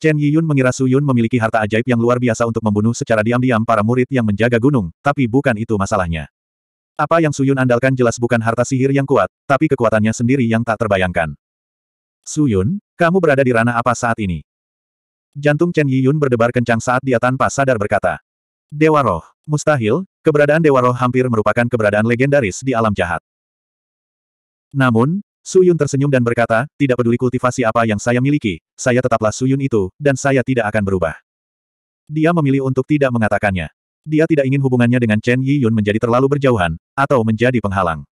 Chen Yiyun mengira Su Yun memiliki harta ajaib yang luar biasa untuk membunuh secara diam-diam para murid yang menjaga gunung, tapi bukan itu masalahnya. Apa yang Su Yun andalkan jelas bukan harta sihir yang kuat, tapi kekuatannya sendiri yang tak terbayangkan. Su Yun, kamu berada di ranah apa saat ini? Jantung Chen Yiyun berdebar kencang saat dia tanpa sadar berkata. Dewa Roh, mustahil, keberadaan Dewa Roh hampir merupakan keberadaan legendaris di alam jahat. Namun, Su Yun tersenyum dan berkata, tidak peduli kultivasi apa yang saya miliki, saya tetaplah Su Yun itu, dan saya tidak akan berubah. Dia memilih untuk tidak mengatakannya. Dia tidak ingin hubungannya dengan Chen Yi Yun menjadi terlalu berjauhan, atau menjadi penghalang.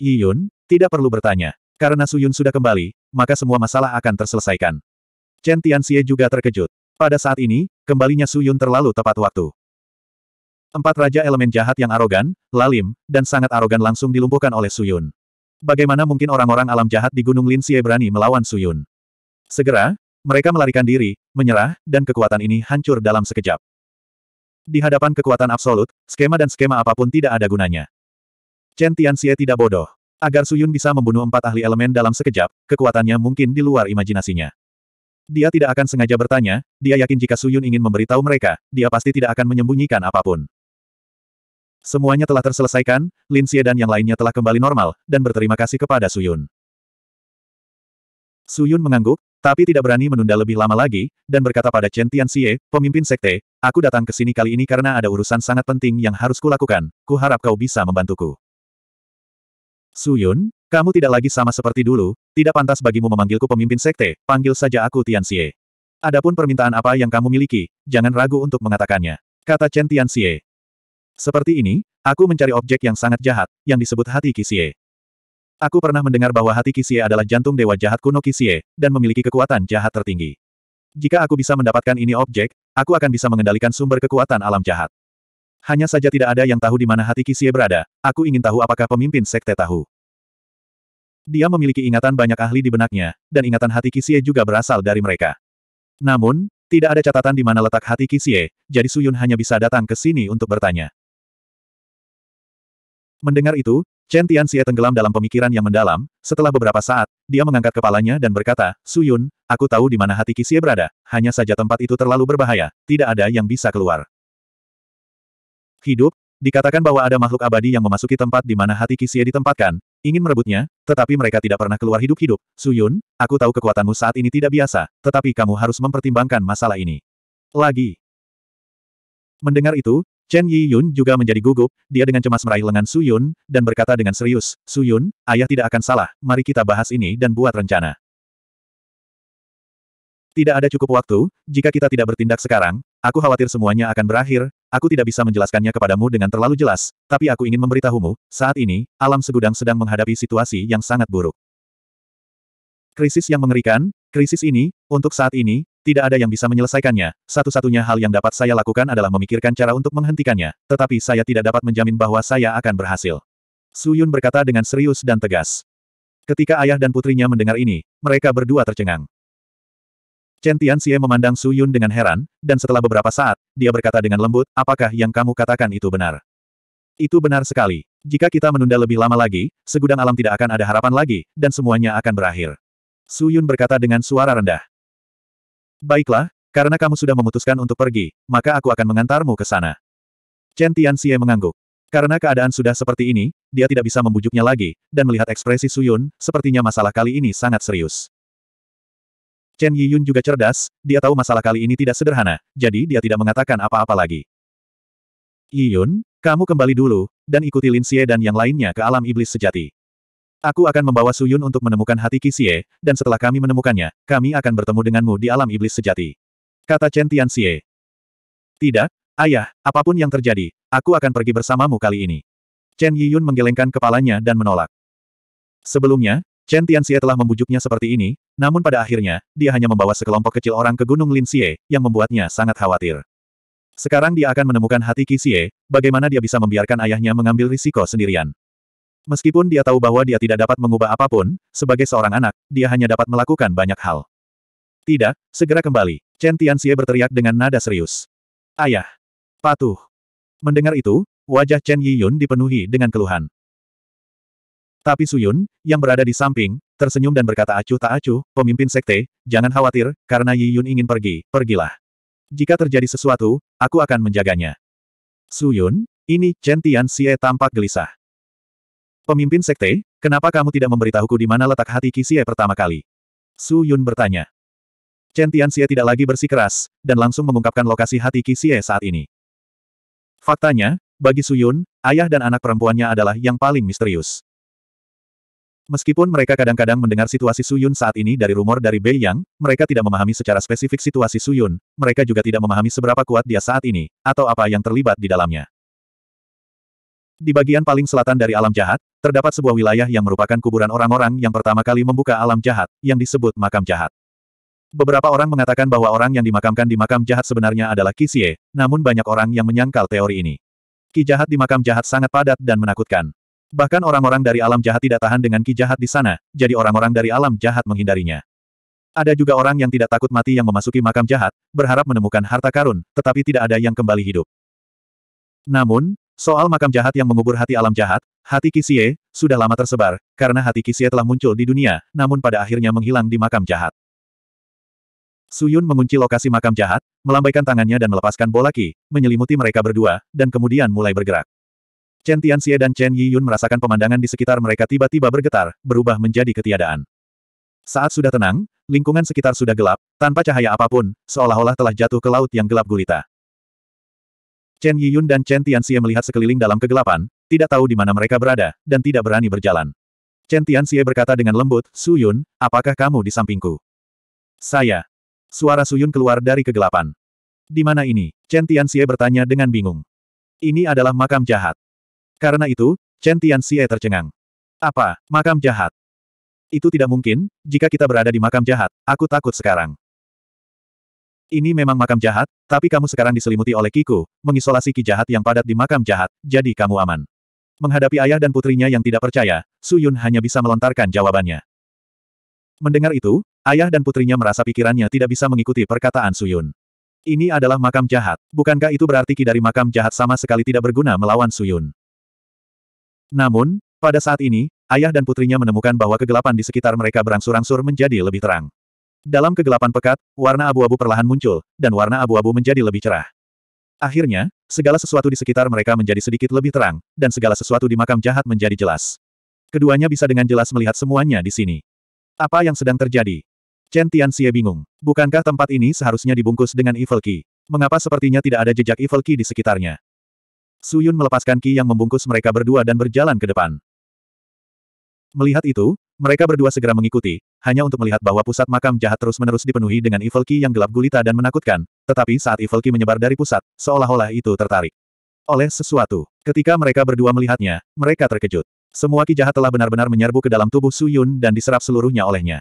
Yi Yun, tidak perlu bertanya. Karena Su Yun sudah kembali, maka semua masalah akan terselesaikan. Chen Tian Xie juga terkejut. Pada saat ini, kembalinya Su Yun terlalu tepat waktu. Empat raja elemen jahat yang arogan, lalim, dan sangat arogan langsung dilumpuhkan oleh Su Yun. Bagaimana mungkin orang-orang alam jahat di Gunung Lin Xie berani melawan Suyun? Segera, mereka melarikan diri, menyerah, dan kekuatan ini hancur dalam sekejap. Di hadapan kekuatan absolut, skema dan skema apapun tidak ada gunanya. Chen Tian Tianxie tidak bodoh. Agar Suyun bisa membunuh empat ahli elemen dalam sekejap, kekuatannya mungkin di luar imajinasinya. Dia tidak akan sengaja bertanya, dia yakin jika Suyun ingin memberitahu mereka, dia pasti tidak akan menyembunyikan apapun. Semuanya telah terselesaikan, Lin Xie dan yang lainnya telah kembali normal, dan berterima kasih kepada Suyun. Suyun mengangguk, tapi tidak berani menunda lebih lama lagi, dan berkata pada Chen Tian Xie, pemimpin sekte, aku datang ke sini kali ini karena ada urusan sangat penting yang harus kulakukan, ku harap kau bisa membantuku. Suyun, kamu tidak lagi sama seperti dulu, tidak pantas bagimu memanggilku pemimpin sekte, panggil saja aku Tian Xie. Adapun permintaan apa yang kamu miliki, jangan ragu untuk mengatakannya. Kata Chen Tian Xie. Seperti ini, aku mencari objek yang sangat jahat, yang disebut hati Kisie. Aku pernah mendengar bahwa hati Kisie adalah jantung dewa jahat kuno Kisie, dan memiliki kekuatan jahat tertinggi. Jika aku bisa mendapatkan ini objek, aku akan bisa mengendalikan sumber kekuatan alam jahat. Hanya saja tidak ada yang tahu di mana hati Kisie berada, aku ingin tahu apakah pemimpin sekte tahu. Dia memiliki ingatan banyak ahli di benaknya, dan ingatan hati Kisie juga berasal dari mereka. Namun, tidak ada catatan di mana letak hati Kisie, jadi Suyun hanya bisa datang ke sini untuk bertanya. Mendengar itu, Chen Tianxie tenggelam dalam pemikiran yang mendalam, setelah beberapa saat, dia mengangkat kepalanya dan berkata, Su Yun, aku tahu di mana hati Kisie berada, hanya saja tempat itu terlalu berbahaya, tidak ada yang bisa keluar. Hidup, dikatakan bahwa ada makhluk abadi yang memasuki tempat di mana hati Kisie ditempatkan, ingin merebutnya, tetapi mereka tidak pernah keluar hidup-hidup. Su Yun, aku tahu kekuatanmu saat ini tidak biasa, tetapi kamu harus mempertimbangkan masalah ini. Lagi. Mendengar itu, Chen Yi Yun juga menjadi gugup, dia dengan cemas meraih lengan Su Yun, dan berkata dengan serius, Su Yun, ayah tidak akan salah, mari kita bahas ini dan buat rencana. Tidak ada cukup waktu, jika kita tidak bertindak sekarang, aku khawatir semuanya akan berakhir, aku tidak bisa menjelaskannya kepadamu dengan terlalu jelas, tapi aku ingin memberitahumu, saat ini, alam segudang sedang menghadapi situasi yang sangat buruk. Krisis yang mengerikan, krisis ini, untuk saat ini, tidak ada yang bisa menyelesaikannya, satu-satunya hal yang dapat saya lakukan adalah memikirkan cara untuk menghentikannya, tetapi saya tidak dapat menjamin bahwa saya akan berhasil. Su Yun berkata dengan serius dan tegas. Ketika ayah dan putrinya mendengar ini, mereka berdua tercengang. Chen Tianxie memandang Su Yun dengan heran, dan setelah beberapa saat, dia berkata dengan lembut, apakah yang kamu katakan itu benar? Itu benar sekali. Jika kita menunda lebih lama lagi, segudang alam tidak akan ada harapan lagi, dan semuanya akan berakhir. Su Yun berkata dengan suara rendah. Baiklah, karena kamu sudah memutuskan untuk pergi, maka aku akan mengantarmu ke sana. Chen Tianxie mengangguk. Karena keadaan sudah seperti ini, dia tidak bisa membujuknya lagi, dan melihat ekspresi Su Yun, sepertinya masalah kali ini sangat serius. Chen Yi Yun juga cerdas, dia tahu masalah kali ini tidak sederhana, jadi dia tidak mengatakan apa-apa lagi. Yi Yun, kamu kembali dulu, dan ikuti Lin Xie dan yang lainnya ke alam iblis sejati. Aku akan membawa Suyun untuk menemukan hati Kisie, dan setelah kami menemukannya, kami akan bertemu denganmu di alam iblis sejati. Kata Chen Tianxie. Tidak, ayah, apapun yang terjadi, aku akan pergi bersamamu kali ini. Chen Yiyun menggelengkan kepalanya dan menolak. Sebelumnya, Chen Tianxie telah membujuknya seperti ini, namun pada akhirnya, dia hanya membawa sekelompok kecil orang ke Gunung Lin Xie, yang membuatnya sangat khawatir. Sekarang dia akan menemukan hati Kisie, bagaimana dia bisa membiarkan ayahnya mengambil risiko sendirian. Meskipun dia tahu bahwa dia tidak dapat mengubah apapun, sebagai seorang anak, dia hanya dapat melakukan banyak hal. Tidak, segera kembali. Chen Tianxie berteriak dengan nada serius. Ayah! Patuh! Mendengar itu, wajah Chen Yiyun dipenuhi dengan keluhan. Tapi Suyun, yang berada di samping, tersenyum dan berkata acuh tak acuh, pemimpin sekte, jangan khawatir, karena Yiyun ingin pergi, pergilah. Jika terjadi sesuatu, aku akan menjaganya. Suyun, ini Chen Tianxie tampak gelisah. Pemimpin sekte, kenapa kamu tidak memberitahuku di mana letak hati Kisie pertama kali? Su Yun bertanya. Chen Tianxie tidak lagi bersikeras, dan langsung mengungkapkan lokasi hati Kisie saat ini. Faktanya, bagi Su Yun, ayah dan anak perempuannya adalah yang paling misterius. Meskipun mereka kadang-kadang mendengar situasi Su Yun saat ini dari rumor dari Bei Yang, mereka tidak memahami secara spesifik situasi Su Yun. mereka juga tidak memahami seberapa kuat dia saat ini, atau apa yang terlibat di dalamnya. Di bagian paling selatan dari alam jahat, terdapat sebuah wilayah yang merupakan kuburan orang-orang yang pertama kali membuka alam jahat, yang disebut makam jahat. Beberapa orang mengatakan bahwa orang yang dimakamkan di makam jahat sebenarnya adalah Kisie, namun banyak orang yang menyangkal teori ini. Ki jahat di makam jahat sangat padat dan menakutkan. Bahkan orang-orang dari alam jahat tidak tahan dengan ki jahat di sana, jadi orang-orang dari alam jahat menghindarinya. Ada juga orang yang tidak takut mati yang memasuki makam jahat, berharap menemukan harta karun, tetapi tidak ada yang kembali hidup. Namun, Soal makam jahat yang mengubur hati alam jahat, hati Kisie, sudah lama tersebar, karena hati Kisie telah muncul di dunia, namun pada akhirnya menghilang di makam jahat. Suyun mengunci lokasi makam jahat, melambaikan tangannya dan melepaskan bola ki, menyelimuti mereka berdua, dan kemudian mulai bergerak. Chen Tianxie dan Chen Yiyun merasakan pemandangan di sekitar mereka tiba-tiba bergetar, berubah menjadi ketiadaan. Saat sudah tenang, lingkungan sekitar sudah gelap, tanpa cahaya apapun, seolah-olah telah jatuh ke laut yang gelap gulita. Chen Yiyun dan Chen Tianxie melihat sekeliling dalam kegelapan, tidak tahu di mana mereka berada, dan tidak berani berjalan. Chen Tianxie berkata dengan lembut, Su Yun, apakah kamu di sampingku? Saya. Suara Su Yun keluar dari kegelapan. Di mana ini? Chen Tianxie bertanya dengan bingung. Ini adalah makam jahat. Karena itu, Chen Tianxie tercengang. Apa, makam jahat? Itu tidak mungkin, jika kita berada di makam jahat, aku takut sekarang. Ini memang makam jahat, tapi kamu sekarang diselimuti oleh Kiku, mengisolasi ki jahat yang padat di makam jahat, jadi kamu aman. Menghadapi ayah dan putrinya yang tidak percaya, Su Yun hanya bisa melontarkan jawabannya. Mendengar itu, ayah dan putrinya merasa pikirannya tidak bisa mengikuti perkataan Su Yun. Ini adalah makam jahat, bukankah itu berarti ki dari makam jahat sama sekali tidak berguna melawan Su Yun? Namun, pada saat ini, ayah dan putrinya menemukan bahwa kegelapan di sekitar mereka berangsur-angsur menjadi lebih terang. Dalam kegelapan pekat, warna abu-abu perlahan muncul, dan warna abu-abu menjadi lebih cerah. Akhirnya, segala sesuatu di sekitar mereka menjadi sedikit lebih terang, dan segala sesuatu di makam jahat menjadi jelas. Keduanya bisa dengan jelas melihat semuanya di sini. Apa yang sedang terjadi? Chen Tianxie bingung. Bukankah tempat ini seharusnya dibungkus dengan Evil Key? Mengapa sepertinya tidak ada jejak Evil Key di sekitarnya? Su Yun melepaskan Ki yang membungkus mereka berdua dan berjalan ke depan. Melihat itu, mereka berdua segera mengikuti, hanya untuk melihat bahwa pusat makam jahat terus-menerus dipenuhi dengan Evil Key yang gelap gulita dan menakutkan, tetapi saat Evil Key menyebar dari pusat, seolah-olah itu tertarik oleh sesuatu. Ketika mereka berdua melihatnya, mereka terkejut. Semua ki jahat telah benar-benar menyerbu ke dalam tubuh Su Yun dan diserap seluruhnya olehnya.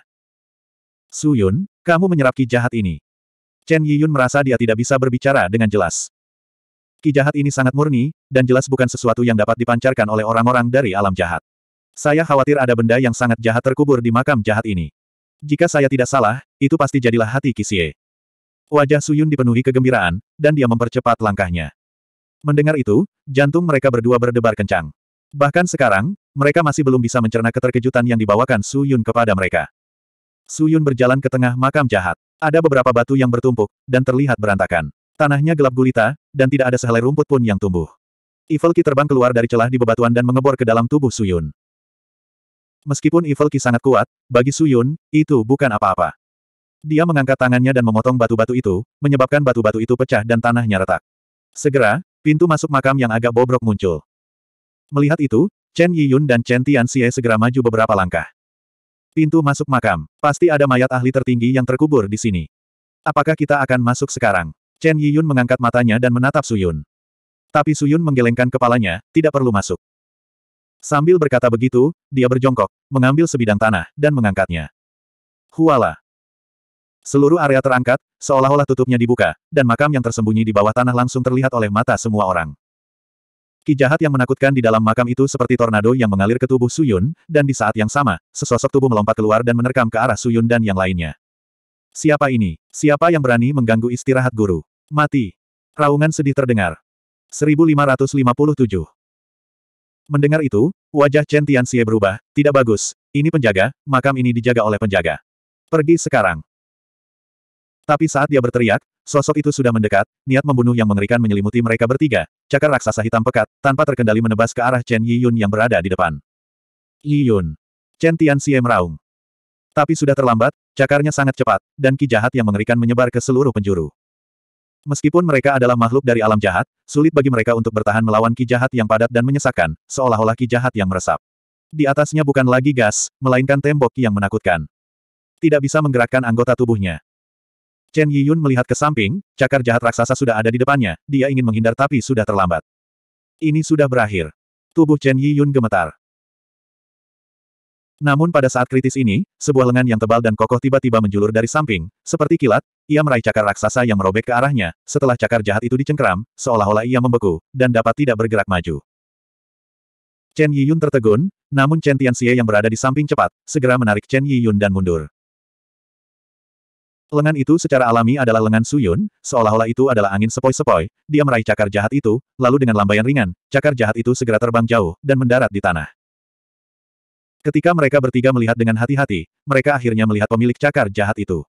Su Yun, kamu menyerap ki jahat ini. Chen Yiyun merasa dia tidak bisa berbicara dengan jelas. Ki jahat ini sangat murni, dan jelas bukan sesuatu yang dapat dipancarkan oleh orang-orang dari alam jahat. Saya khawatir ada benda yang sangat jahat terkubur di makam jahat ini. Jika saya tidak salah, itu pasti jadilah hati Kisie. Wajah Suyun dipenuhi kegembiraan, dan dia mempercepat langkahnya. Mendengar itu, jantung mereka berdua berdebar kencang. Bahkan sekarang, mereka masih belum bisa mencerna keterkejutan yang dibawakan Suyun kepada mereka. Suyun berjalan ke tengah makam jahat. Ada beberapa batu yang bertumpuk, dan terlihat berantakan. Tanahnya gelap gulita, dan tidak ada sehelai rumput pun yang tumbuh. Evil Ki terbang keluar dari celah di bebatuan dan mengebor ke dalam tubuh Suyun. Meskipun Evil Ki sangat kuat, bagi Suyun, itu bukan apa-apa. Dia mengangkat tangannya dan memotong batu-batu itu, menyebabkan batu-batu itu pecah dan tanahnya retak. Segera, pintu masuk makam yang agak bobrok muncul. Melihat itu, Chen Yiyun dan Chen Tian Tianxie segera maju beberapa langkah. Pintu masuk makam. Pasti ada mayat ahli tertinggi yang terkubur di sini. Apakah kita akan masuk sekarang? Chen Yiyun mengangkat matanya dan menatap Suyun. Tapi Suyun menggelengkan kepalanya, tidak perlu masuk. Sambil berkata begitu, dia berjongkok, mengambil sebidang tanah, dan mengangkatnya. Huala. Seluruh area terangkat, seolah-olah tutupnya dibuka, dan makam yang tersembunyi di bawah tanah langsung terlihat oleh mata semua orang. Ki jahat yang menakutkan di dalam makam itu seperti tornado yang mengalir ke tubuh Suyun, dan di saat yang sama, sesosok tubuh melompat keluar dan menerkam ke arah Suyun dan yang lainnya. Siapa ini? Siapa yang berani mengganggu istirahat guru? Mati. Raungan sedih terdengar. 1557. Mendengar itu, wajah Chen Tianxie berubah, tidak bagus, ini penjaga, makam ini dijaga oleh penjaga. Pergi sekarang. Tapi saat dia berteriak, sosok itu sudah mendekat, niat membunuh yang mengerikan menyelimuti mereka bertiga, cakar raksasa hitam pekat, tanpa terkendali menebas ke arah Chen Yiyun yang berada di depan. Yiyun. Chen Tianxie meraung. Tapi sudah terlambat, cakarnya sangat cepat, dan ki jahat yang mengerikan menyebar ke seluruh penjuru. Meskipun mereka adalah makhluk dari alam jahat, sulit bagi mereka untuk bertahan melawan ki jahat yang padat dan menyesakkan, seolah-olah ki jahat yang meresap. Di atasnya bukan lagi gas, melainkan tembok yang menakutkan. Tidak bisa menggerakkan anggota tubuhnya. Chen Yiyun melihat ke samping, cakar jahat raksasa sudah ada di depannya, dia ingin menghindar tapi sudah terlambat. Ini sudah berakhir. Tubuh Chen Yiyun gemetar. Namun pada saat kritis ini, sebuah lengan yang tebal dan kokoh tiba-tiba menjulur dari samping, seperti kilat, ia meraih cakar raksasa yang merobek ke arahnya, setelah cakar jahat itu dicengkram, seolah-olah ia membeku, dan dapat tidak bergerak maju. Chen Yiyun tertegun, namun Chen Tian Xie yang berada di samping cepat, segera menarik Chen Yiyun dan mundur. Lengan itu secara alami adalah lengan Suyun, seolah-olah itu adalah angin sepoi-sepoi, dia meraih cakar jahat itu, lalu dengan lambaian ringan, cakar jahat itu segera terbang jauh, dan mendarat di tanah. Ketika mereka bertiga melihat dengan hati-hati, mereka akhirnya melihat pemilik cakar jahat itu.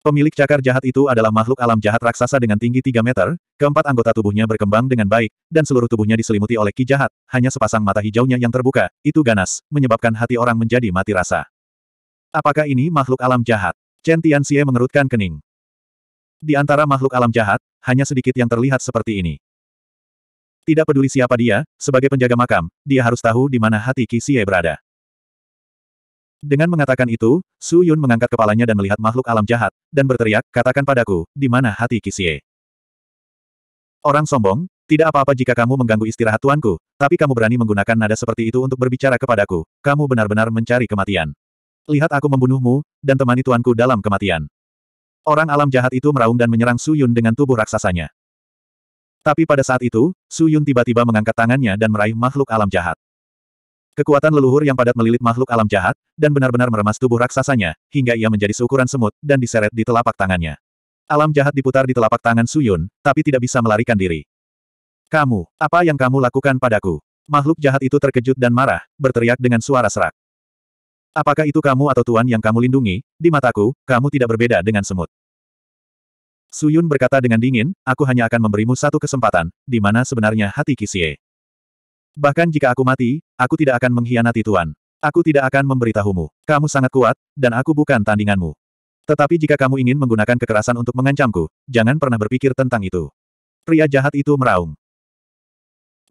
Pemilik cakar jahat itu adalah makhluk alam jahat raksasa dengan tinggi 3 meter, keempat anggota tubuhnya berkembang dengan baik, dan seluruh tubuhnya diselimuti oleh ki jahat, hanya sepasang mata hijaunya yang terbuka, itu ganas, menyebabkan hati orang menjadi mati rasa. Apakah ini makhluk alam jahat? Chen Tianxie mengerutkan kening. Di antara makhluk alam jahat, hanya sedikit yang terlihat seperti ini. Tidak peduli siapa dia, sebagai penjaga makam, dia harus tahu di mana hati Qi Xie berada. Dengan mengatakan itu, Su Yun mengangkat kepalanya dan melihat makhluk alam jahat, dan berteriak, katakan padaku, di mana hati Kisie? Orang sombong, tidak apa-apa jika kamu mengganggu istirahat tuanku, tapi kamu berani menggunakan nada seperti itu untuk berbicara kepadaku, kamu benar-benar mencari kematian. Lihat aku membunuhmu, dan temani tuanku dalam kematian. Orang alam jahat itu meraung dan menyerang Su Yun dengan tubuh raksasanya. Tapi pada saat itu, Su Yun tiba-tiba mengangkat tangannya dan meraih makhluk alam jahat. Kekuatan leluhur yang padat melilit makhluk alam jahat, dan benar-benar meremas tubuh raksasanya, hingga ia menjadi seukuran semut, dan diseret di telapak tangannya. Alam jahat diputar di telapak tangan Suyun, tapi tidak bisa melarikan diri. Kamu, apa yang kamu lakukan padaku? Makhluk jahat itu terkejut dan marah, berteriak dengan suara serak. Apakah itu kamu atau Tuan yang kamu lindungi? Di mataku, kamu tidak berbeda dengan semut. Suyun berkata dengan dingin, aku hanya akan memberimu satu kesempatan, di mana sebenarnya hati Kisie. Bahkan jika aku mati, aku tidak akan mengkhianati Tuan. Aku tidak akan memberitahumu. Kamu sangat kuat, dan aku bukan tandinganmu. Tetapi jika kamu ingin menggunakan kekerasan untuk mengancamku, jangan pernah berpikir tentang itu. Pria jahat itu meraung.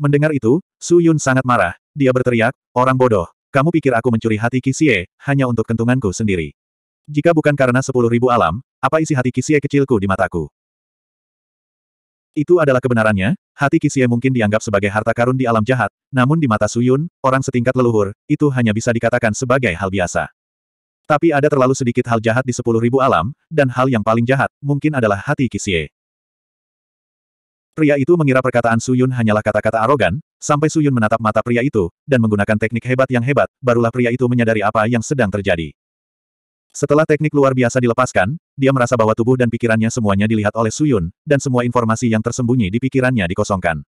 Mendengar itu, Su Yun sangat marah. Dia berteriak, orang bodoh, kamu pikir aku mencuri hati Kisie, hanya untuk kentunganku sendiri. Jika bukan karena sepuluh ribu alam, apa isi hati Kisie kecilku di mataku? Itu adalah kebenarannya, hati Kisie mungkin dianggap sebagai harta karun di alam jahat, namun di mata Suyun, orang setingkat leluhur, itu hanya bisa dikatakan sebagai hal biasa. Tapi ada terlalu sedikit hal jahat di sepuluh ribu alam, dan hal yang paling jahat, mungkin adalah hati Kisie. Pria itu mengira perkataan Suyun hanyalah kata-kata arogan, sampai Suyun menatap mata pria itu, dan menggunakan teknik hebat yang hebat, barulah pria itu menyadari apa yang sedang terjadi. Setelah teknik luar biasa dilepaskan, dia merasa bahwa tubuh dan pikirannya semuanya dilihat oleh Suyun, dan semua informasi yang tersembunyi di pikirannya dikosongkan.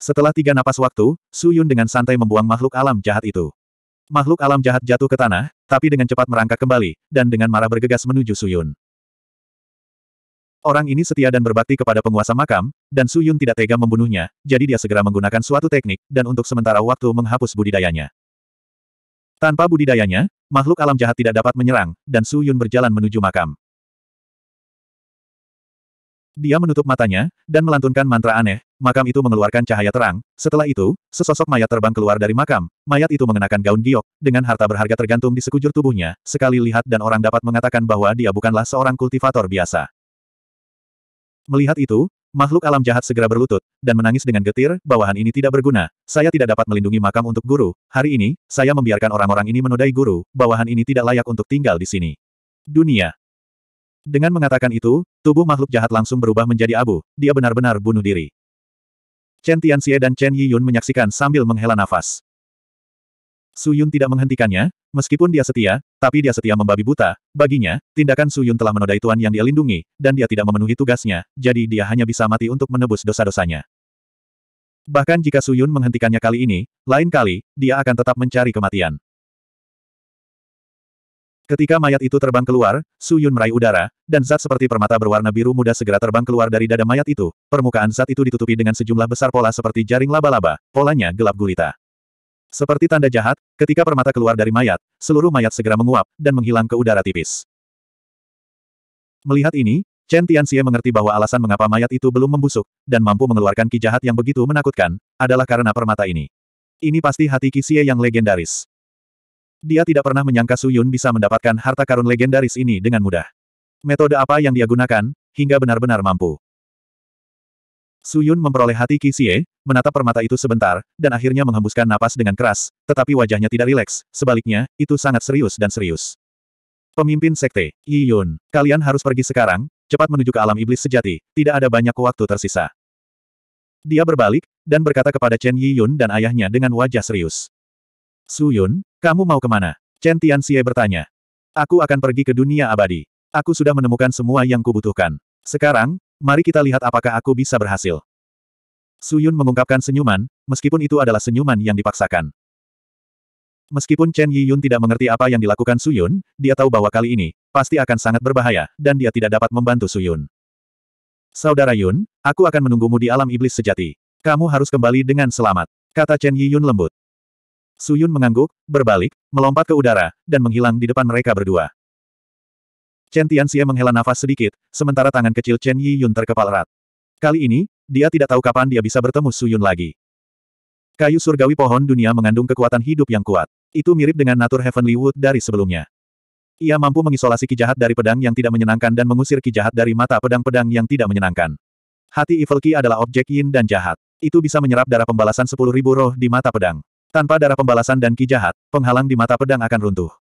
Setelah tiga napas waktu, Suyun dengan santai membuang makhluk alam jahat itu. Makhluk alam jahat jatuh ke tanah, tapi dengan cepat merangkak kembali, dan dengan marah bergegas menuju Suyun. Orang ini setia dan berbakti kepada penguasa makam, dan Suyun tidak tega membunuhnya, jadi dia segera menggunakan suatu teknik, dan untuk sementara waktu menghapus budidayanya. Tanpa budidayanya, makhluk alam jahat tidak dapat menyerang, dan Su Yun berjalan menuju makam. Dia menutup matanya, dan melantunkan mantra aneh, makam itu mengeluarkan cahaya terang, setelah itu, sesosok mayat terbang keluar dari makam, mayat itu mengenakan gaun giok, dengan harta berharga tergantung di sekujur tubuhnya, sekali lihat dan orang dapat mengatakan bahwa dia bukanlah seorang kultivator biasa. Melihat itu, Makhluk alam jahat segera berlutut, dan menangis dengan getir, bawahan ini tidak berguna, saya tidak dapat melindungi makam untuk guru, hari ini, saya membiarkan orang-orang ini menodai guru, bawahan ini tidak layak untuk tinggal di sini. Dunia. Dengan mengatakan itu, tubuh makhluk jahat langsung berubah menjadi abu, dia benar-benar bunuh diri. Chen Tianxie dan Chen Yiyun menyaksikan sambil menghela nafas. Su Yun tidak menghentikannya, meskipun dia setia, tapi dia setia membabi buta, baginya, tindakan Suyun telah menodai Tuan yang dia lindungi, dan dia tidak memenuhi tugasnya, jadi dia hanya bisa mati untuk menebus dosa-dosanya. Bahkan jika Suyun menghentikannya kali ini, lain kali, dia akan tetap mencari kematian. Ketika mayat itu terbang keluar, Suyun meraih udara, dan zat seperti permata berwarna biru muda segera terbang keluar dari dada mayat itu. Permukaan zat itu ditutupi dengan sejumlah besar pola seperti jaring laba-laba, polanya gelap gulita. Seperti tanda jahat, ketika permata keluar dari mayat, seluruh mayat segera menguap, dan menghilang ke udara tipis. Melihat ini, Chen Tianxie mengerti bahwa alasan mengapa mayat itu belum membusuk, dan mampu mengeluarkan ki jahat yang begitu menakutkan, adalah karena permata ini. Ini pasti hati Kisie yang legendaris. Dia tidak pernah menyangka Su Yun bisa mendapatkan harta karun legendaris ini dengan mudah. Metode apa yang dia gunakan, hingga benar-benar mampu. Su Yun memperoleh hati Qi Xie, menatap permata itu sebentar, dan akhirnya menghembuskan napas dengan keras, tetapi wajahnya tidak rileks, sebaliknya, itu sangat serius dan serius. Pemimpin Sekte, Yi Yun, kalian harus pergi sekarang, cepat menuju ke alam iblis sejati, tidak ada banyak waktu tersisa. Dia berbalik, dan berkata kepada Chen Yi Yun dan ayahnya dengan wajah serius. Su Yun, kamu mau kemana? Chen Tian Xie bertanya. Aku akan pergi ke dunia abadi. Aku sudah menemukan semua yang kubutuhkan. Sekarang, Mari kita lihat apakah aku bisa berhasil. Suyun mengungkapkan senyuman, meskipun itu adalah senyuman yang dipaksakan. Meskipun Chen Yiyun tidak mengerti apa yang dilakukan Suyun, dia tahu bahwa kali ini, pasti akan sangat berbahaya, dan dia tidak dapat membantu Suyun. Saudara Yun, aku akan menunggumu di alam iblis sejati. Kamu harus kembali dengan selamat, kata Chen Yiyun lembut. Suyun mengangguk, berbalik, melompat ke udara, dan menghilang di depan mereka berdua. Chen Tianxie menghela nafas sedikit, sementara tangan kecil Chen Yi Yun terkepal erat. Kali ini, dia tidak tahu kapan dia bisa bertemu Su Yun lagi. Kayu surgawi pohon dunia mengandung kekuatan hidup yang kuat. Itu mirip dengan natur Heavenly Wood dari sebelumnya. Ia mampu mengisolasi ki jahat dari pedang yang tidak menyenangkan dan mengusir ki jahat dari mata pedang-pedang yang tidak menyenangkan. Hati Evil Ki adalah objek yin dan jahat. Itu bisa menyerap darah pembalasan 10.000 roh di mata pedang. Tanpa darah pembalasan dan ki jahat, penghalang di mata pedang akan runtuh.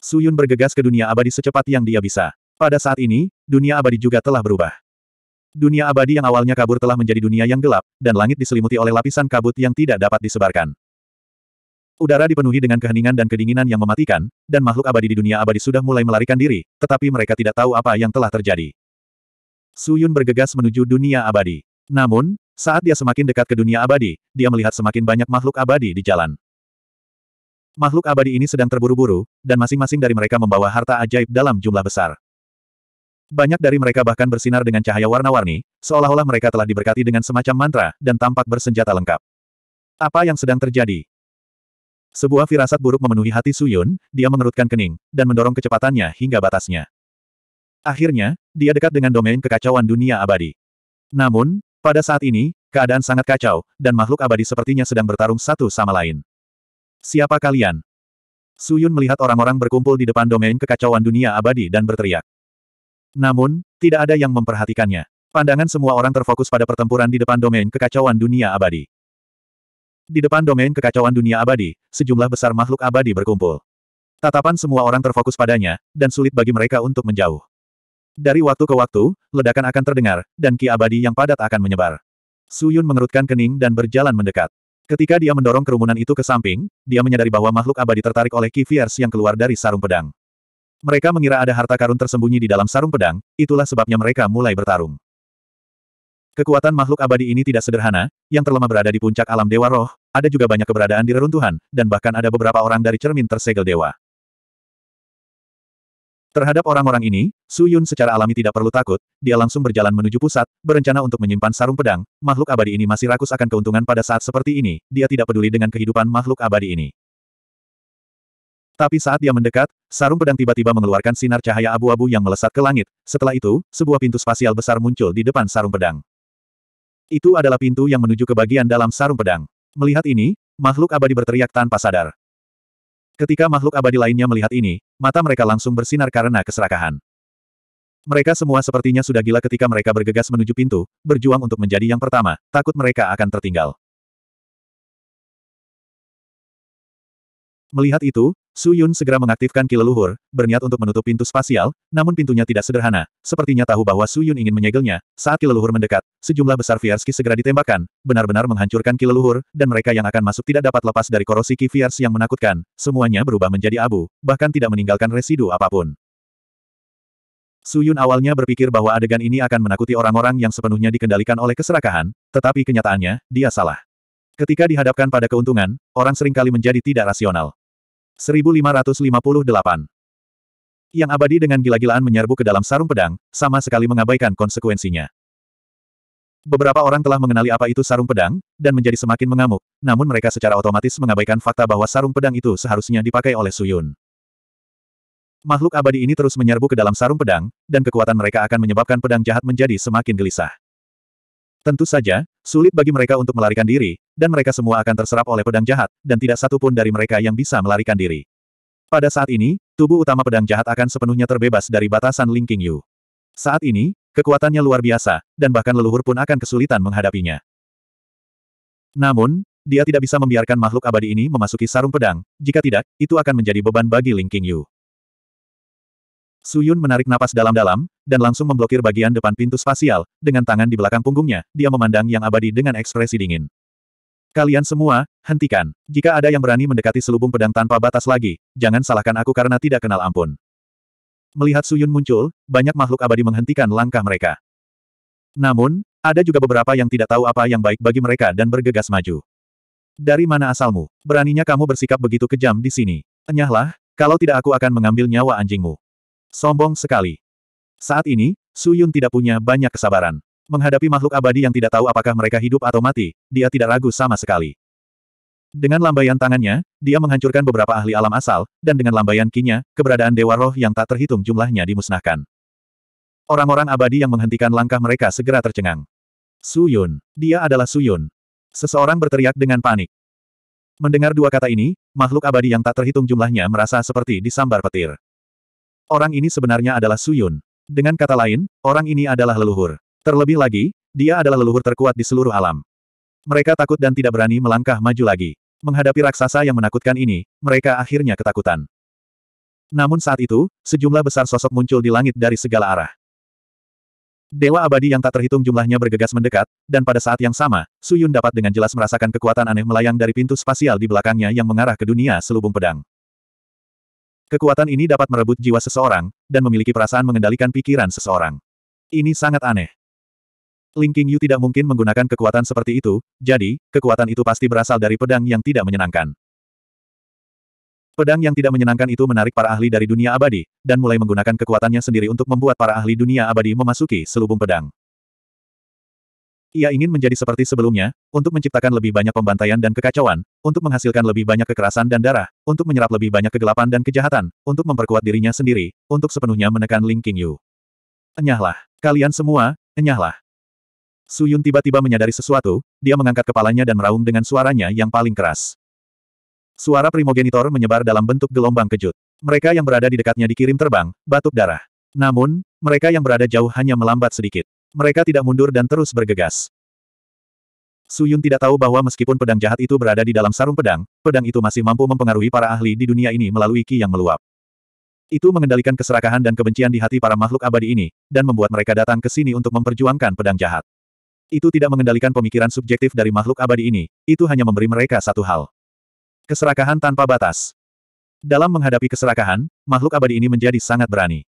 Suyun bergegas ke dunia abadi secepat yang dia bisa. Pada saat ini, dunia abadi juga telah berubah. Dunia abadi yang awalnya kabur telah menjadi dunia yang gelap, dan langit diselimuti oleh lapisan kabut yang tidak dapat disebarkan. Udara dipenuhi dengan keheningan dan kedinginan yang mematikan, dan makhluk abadi di dunia abadi sudah mulai melarikan diri, tetapi mereka tidak tahu apa yang telah terjadi. Suyun bergegas menuju dunia abadi. Namun, saat dia semakin dekat ke dunia abadi, dia melihat semakin banyak makhluk abadi di jalan. Makhluk abadi ini sedang terburu-buru, dan masing-masing dari mereka membawa harta ajaib dalam jumlah besar. Banyak dari mereka bahkan bersinar dengan cahaya warna-warni, seolah-olah mereka telah diberkati dengan semacam mantra, dan tampak bersenjata lengkap. Apa yang sedang terjadi? Sebuah firasat buruk memenuhi hati Suyun, dia mengerutkan kening, dan mendorong kecepatannya hingga batasnya. Akhirnya, dia dekat dengan domain kekacauan dunia abadi. Namun, pada saat ini, keadaan sangat kacau, dan makhluk abadi sepertinya sedang bertarung satu sama lain. Siapa kalian? Suyun melihat orang-orang berkumpul di depan domain kekacauan dunia abadi dan berteriak. Namun, tidak ada yang memperhatikannya. Pandangan semua orang terfokus pada pertempuran di depan domain kekacauan dunia abadi. Di depan domain kekacauan dunia abadi, sejumlah besar makhluk abadi berkumpul. Tatapan semua orang terfokus padanya, dan sulit bagi mereka untuk menjauh. Dari waktu ke waktu, ledakan akan terdengar, dan ki abadi yang padat akan menyebar. Suyun mengerutkan kening dan berjalan mendekat. Ketika dia mendorong kerumunan itu ke samping, dia menyadari bahwa makhluk abadi tertarik oleh Kiviers yang keluar dari sarung pedang. Mereka mengira ada harta karun tersembunyi di dalam sarung pedang, itulah sebabnya mereka mulai bertarung. Kekuatan makhluk abadi ini tidak sederhana, yang terlemah berada di puncak alam Dewa Roh, ada juga banyak keberadaan di reruntuhan, dan bahkan ada beberapa orang dari cermin tersegel Dewa. Terhadap orang-orang ini, Su Yun secara alami tidak perlu takut, dia langsung berjalan menuju pusat, berencana untuk menyimpan sarung pedang, makhluk abadi ini masih rakus akan keuntungan pada saat seperti ini, dia tidak peduli dengan kehidupan makhluk abadi ini. Tapi saat dia mendekat, sarung pedang tiba-tiba mengeluarkan sinar cahaya abu-abu yang melesat ke langit, setelah itu, sebuah pintu spasial besar muncul di depan sarung pedang. Itu adalah pintu yang menuju ke bagian dalam sarung pedang. Melihat ini, makhluk abadi berteriak tanpa sadar. Ketika makhluk abadi lainnya melihat ini, mata mereka langsung bersinar karena keserakahan. Mereka semua sepertinya sudah gila ketika mereka bergegas menuju pintu, berjuang untuk menjadi yang pertama, takut mereka akan tertinggal. Melihat itu, Su Yun segera mengaktifkan ki berniat untuk menutup pintu spasial, namun pintunya tidak sederhana. Sepertinya tahu bahwa Su Yun ingin menyegelnya. Saat ki mendekat, sejumlah besar Fierski segera ditembakkan, benar-benar menghancurkan ki dan mereka yang akan masuk tidak dapat lepas dari korosi ki Fiers yang menakutkan. Semuanya berubah menjadi abu, bahkan tidak meninggalkan residu apapun. Su Yun awalnya berpikir bahwa adegan ini akan menakuti orang-orang yang sepenuhnya dikendalikan oleh keserakahan, tetapi kenyataannya, dia salah. Ketika dihadapkan pada keuntungan, orang seringkali menjadi tidak rasional. 1558. Yang abadi dengan gila-gilaan menyerbu ke dalam sarung pedang, sama sekali mengabaikan konsekuensinya. Beberapa orang telah mengenali apa itu sarung pedang, dan menjadi semakin mengamuk, namun mereka secara otomatis mengabaikan fakta bahwa sarung pedang itu seharusnya dipakai oleh Suyun. Makhluk abadi ini terus menyerbu ke dalam sarung pedang, dan kekuatan mereka akan menyebabkan pedang jahat menjadi semakin gelisah. Tentu saja, sulit bagi mereka untuk melarikan diri, dan mereka semua akan terserap oleh pedang jahat, dan tidak satu pun dari mereka yang bisa melarikan diri. Pada saat ini, tubuh utama pedang jahat akan sepenuhnya terbebas dari batasan Ling King Yu. Saat ini, kekuatannya luar biasa, dan bahkan leluhur pun akan kesulitan menghadapinya. Namun, dia tidak bisa membiarkan makhluk abadi ini memasuki sarung pedang, jika tidak, itu akan menjadi beban bagi Ling King Yu. Suyun menarik napas dalam-dalam, dan langsung memblokir bagian depan pintu spasial, dengan tangan di belakang punggungnya, dia memandang yang abadi dengan ekspresi dingin. Kalian semua, hentikan. Jika ada yang berani mendekati selubung pedang tanpa batas lagi, jangan salahkan aku karena tidak kenal ampun. Melihat Suyun muncul, banyak makhluk abadi menghentikan langkah mereka. Namun, ada juga beberapa yang tidak tahu apa yang baik bagi mereka dan bergegas maju. Dari mana asalmu? Beraninya kamu bersikap begitu kejam di sini. Enyahlah, kalau tidak aku akan mengambil nyawa anjingmu. Sombong sekali. Saat ini, Su Yun tidak punya banyak kesabaran. Menghadapi makhluk abadi yang tidak tahu apakah mereka hidup atau mati, dia tidak ragu sama sekali. Dengan lambaian tangannya, dia menghancurkan beberapa ahli alam asal, dan dengan lambaian kinya, keberadaan dewa roh yang tak terhitung jumlahnya dimusnahkan. Orang-orang abadi yang menghentikan langkah mereka segera tercengang. Su Yun, Dia adalah Su Yun. Seseorang berteriak dengan panik. Mendengar dua kata ini, makhluk abadi yang tak terhitung jumlahnya merasa seperti disambar petir. Orang ini sebenarnya adalah Suyun. Dengan kata lain, orang ini adalah leluhur. Terlebih lagi, dia adalah leluhur terkuat di seluruh alam. Mereka takut dan tidak berani melangkah maju lagi. Menghadapi raksasa yang menakutkan ini, mereka akhirnya ketakutan. Namun saat itu, sejumlah besar sosok muncul di langit dari segala arah. Dewa abadi yang tak terhitung jumlahnya bergegas mendekat, dan pada saat yang sama, Suyun dapat dengan jelas merasakan kekuatan aneh melayang dari pintu spasial di belakangnya yang mengarah ke dunia selubung pedang. Kekuatan ini dapat merebut jiwa seseorang, dan memiliki perasaan mengendalikan pikiran seseorang. Ini sangat aneh. Ling Qingyu Yu tidak mungkin menggunakan kekuatan seperti itu, jadi, kekuatan itu pasti berasal dari pedang yang tidak menyenangkan. Pedang yang tidak menyenangkan itu menarik para ahli dari dunia abadi, dan mulai menggunakan kekuatannya sendiri untuk membuat para ahli dunia abadi memasuki selubung pedang. Ia ingin menjadi seperti sebelumnya, untuk menciptakan lebih banyak pembantaian dan kekacauan, untuk menghasilkan lebih banyak kekerasan dan darah, untuk menyerap lebih banyak kegelapan dan kejahatan, untuk memperkuat dirinya sendiri, untuk sepenuhnya menekan Ling Qingyu. Enyahlah. Kalian semua, enyahlah. Su Yun tiba-tiba menyadari sesuatu, dia mengangkat kepalanya dan meraung dengan suaranya yang paling keras. Suara primogenitor menyebar dalam bentuk gelombang kejut. Mereka yang berada di dekatnya dikirim terbang, batuk darah. Namun, mereka yang berada jauh hanya melambat sedikit. Mereka tidak mundur dan terus bergegas. Suyun tidak tahu bahwa meskipun pedang jahat itu berada di dalam sarung pedang, pedang itu masih mampu mempengaruhi para ahli di dunia ini melalui ki yang meluap. Itu mengendalikan keserakahan dan kebencian di hati para makhluk abadi ini, dan membuat mereka datang ke sini untuk memperjuangkan pedang jahat. Itu tidak mengendalikan pemikiran subjektif dari makhluk abadi ini, itu hanya memberi mereka satu hal. Keserakahan tanpa batas. Dalam menghadapi keserakahan, makhluk abadi ini menjadi sangat berani.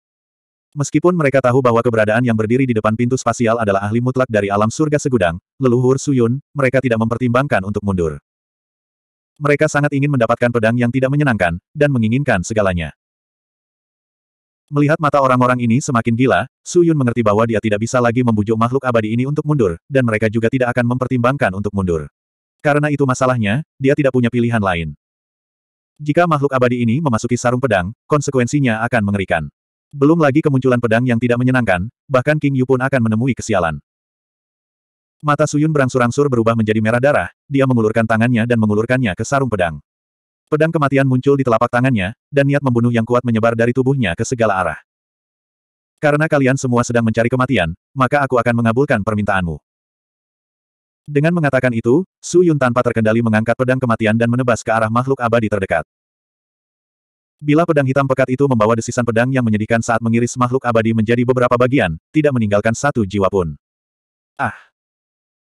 Meskipun mereka tahu bahwa keberadaan yang berdiri di depan pintu spasial adalah ahli mutlak dari alam surga segudang, leluhur Suyun, mereka tidak mempertimbangkan untuk mundur. Mereka sangat ingin mendapatkan pedang yang tidak menyenangkan, dan menginginkan segalanya. Melihat mata orang-orang ini semakin gila, Suyun mengerti bahwa dia tidak bisa lagi membujuk makhluk abadi ini untuk mundur, dan mereka juga tidak akan mempertimbangkan untuk mundur. Karena itu masalahnya, dia tidak punya pilihan lain. Jika makhluk abadi ini memasuki sarung pedang, konsekuensinya akan mengerikan. Belum lagi kemunculan pedang yang tidak menyenangkan, bahkan King Yu pun akan menemui kesialan. Mata Suyun berangsur-angsur berubah menjadi merah darah, dia mengulurkan tangannya dan mengulurkannya ke sarung pedang. Pedang kematian muncul di telapak tangannya, dan niat membunuh yang kuat menyebar dari tubuhnya ke segala arah. Karena kalian semua sedang mencari kematian, maka aku akan mengabulkan permintaanmu. Dengan mengatakan itu, Su Yun tanpa terkendali mengangkat pedang kematian dan menebas ke arah makhluk abadi terdekat. Bila pedang hitam pekat itu membawa desisan pedang yang menyedihkan saat mengiris makhluk abadi menjadi beberapa bagian, tidak meninggalkan satu jiwa pun. Ah!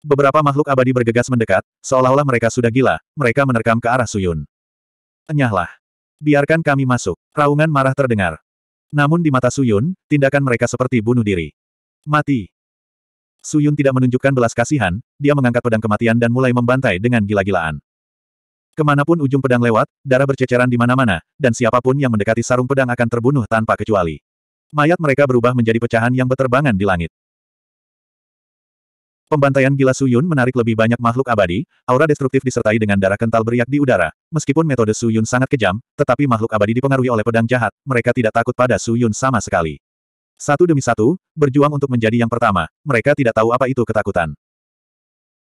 Beberapa makhluk abadi bergegas mendekat, seolah-olah mereka sudah gila, mereka menerkam ke arah Suyun. Enyahlah! Biarkan kami masuk. Raungan marah terdengar. Namun di mata Suyun, tindakan mereka seperti bunuh diri. Mati! Suyun tidak menunjukkan belas kasihan, dia mengangkat pedang kematian dan mulai membantai dengan gila-gilaan. Kemanapun ujung pedang lewat, darah berceceran di mana-mana, dan siapapun yang mendekati sarung pedang akan terbunuh tanpa kecuali. Mayat mereka berubah menjadi pecahan yang berterbangan di langit. Pembantaian gila Suyun menarik lebih banyak makhluk abadi, aura destruktif disertai dengan darah kental beriak di udara. Meskipun metode Suyun sangat kejam, tetapi makhluk abadi dipengaruhi oleh pedang jahat, mereka tidak takut pada Suyun sama sekali. Satu demi satu, berjuang untuk menjadi yang pertama, mereka tidak tahu apa itu ketakutan.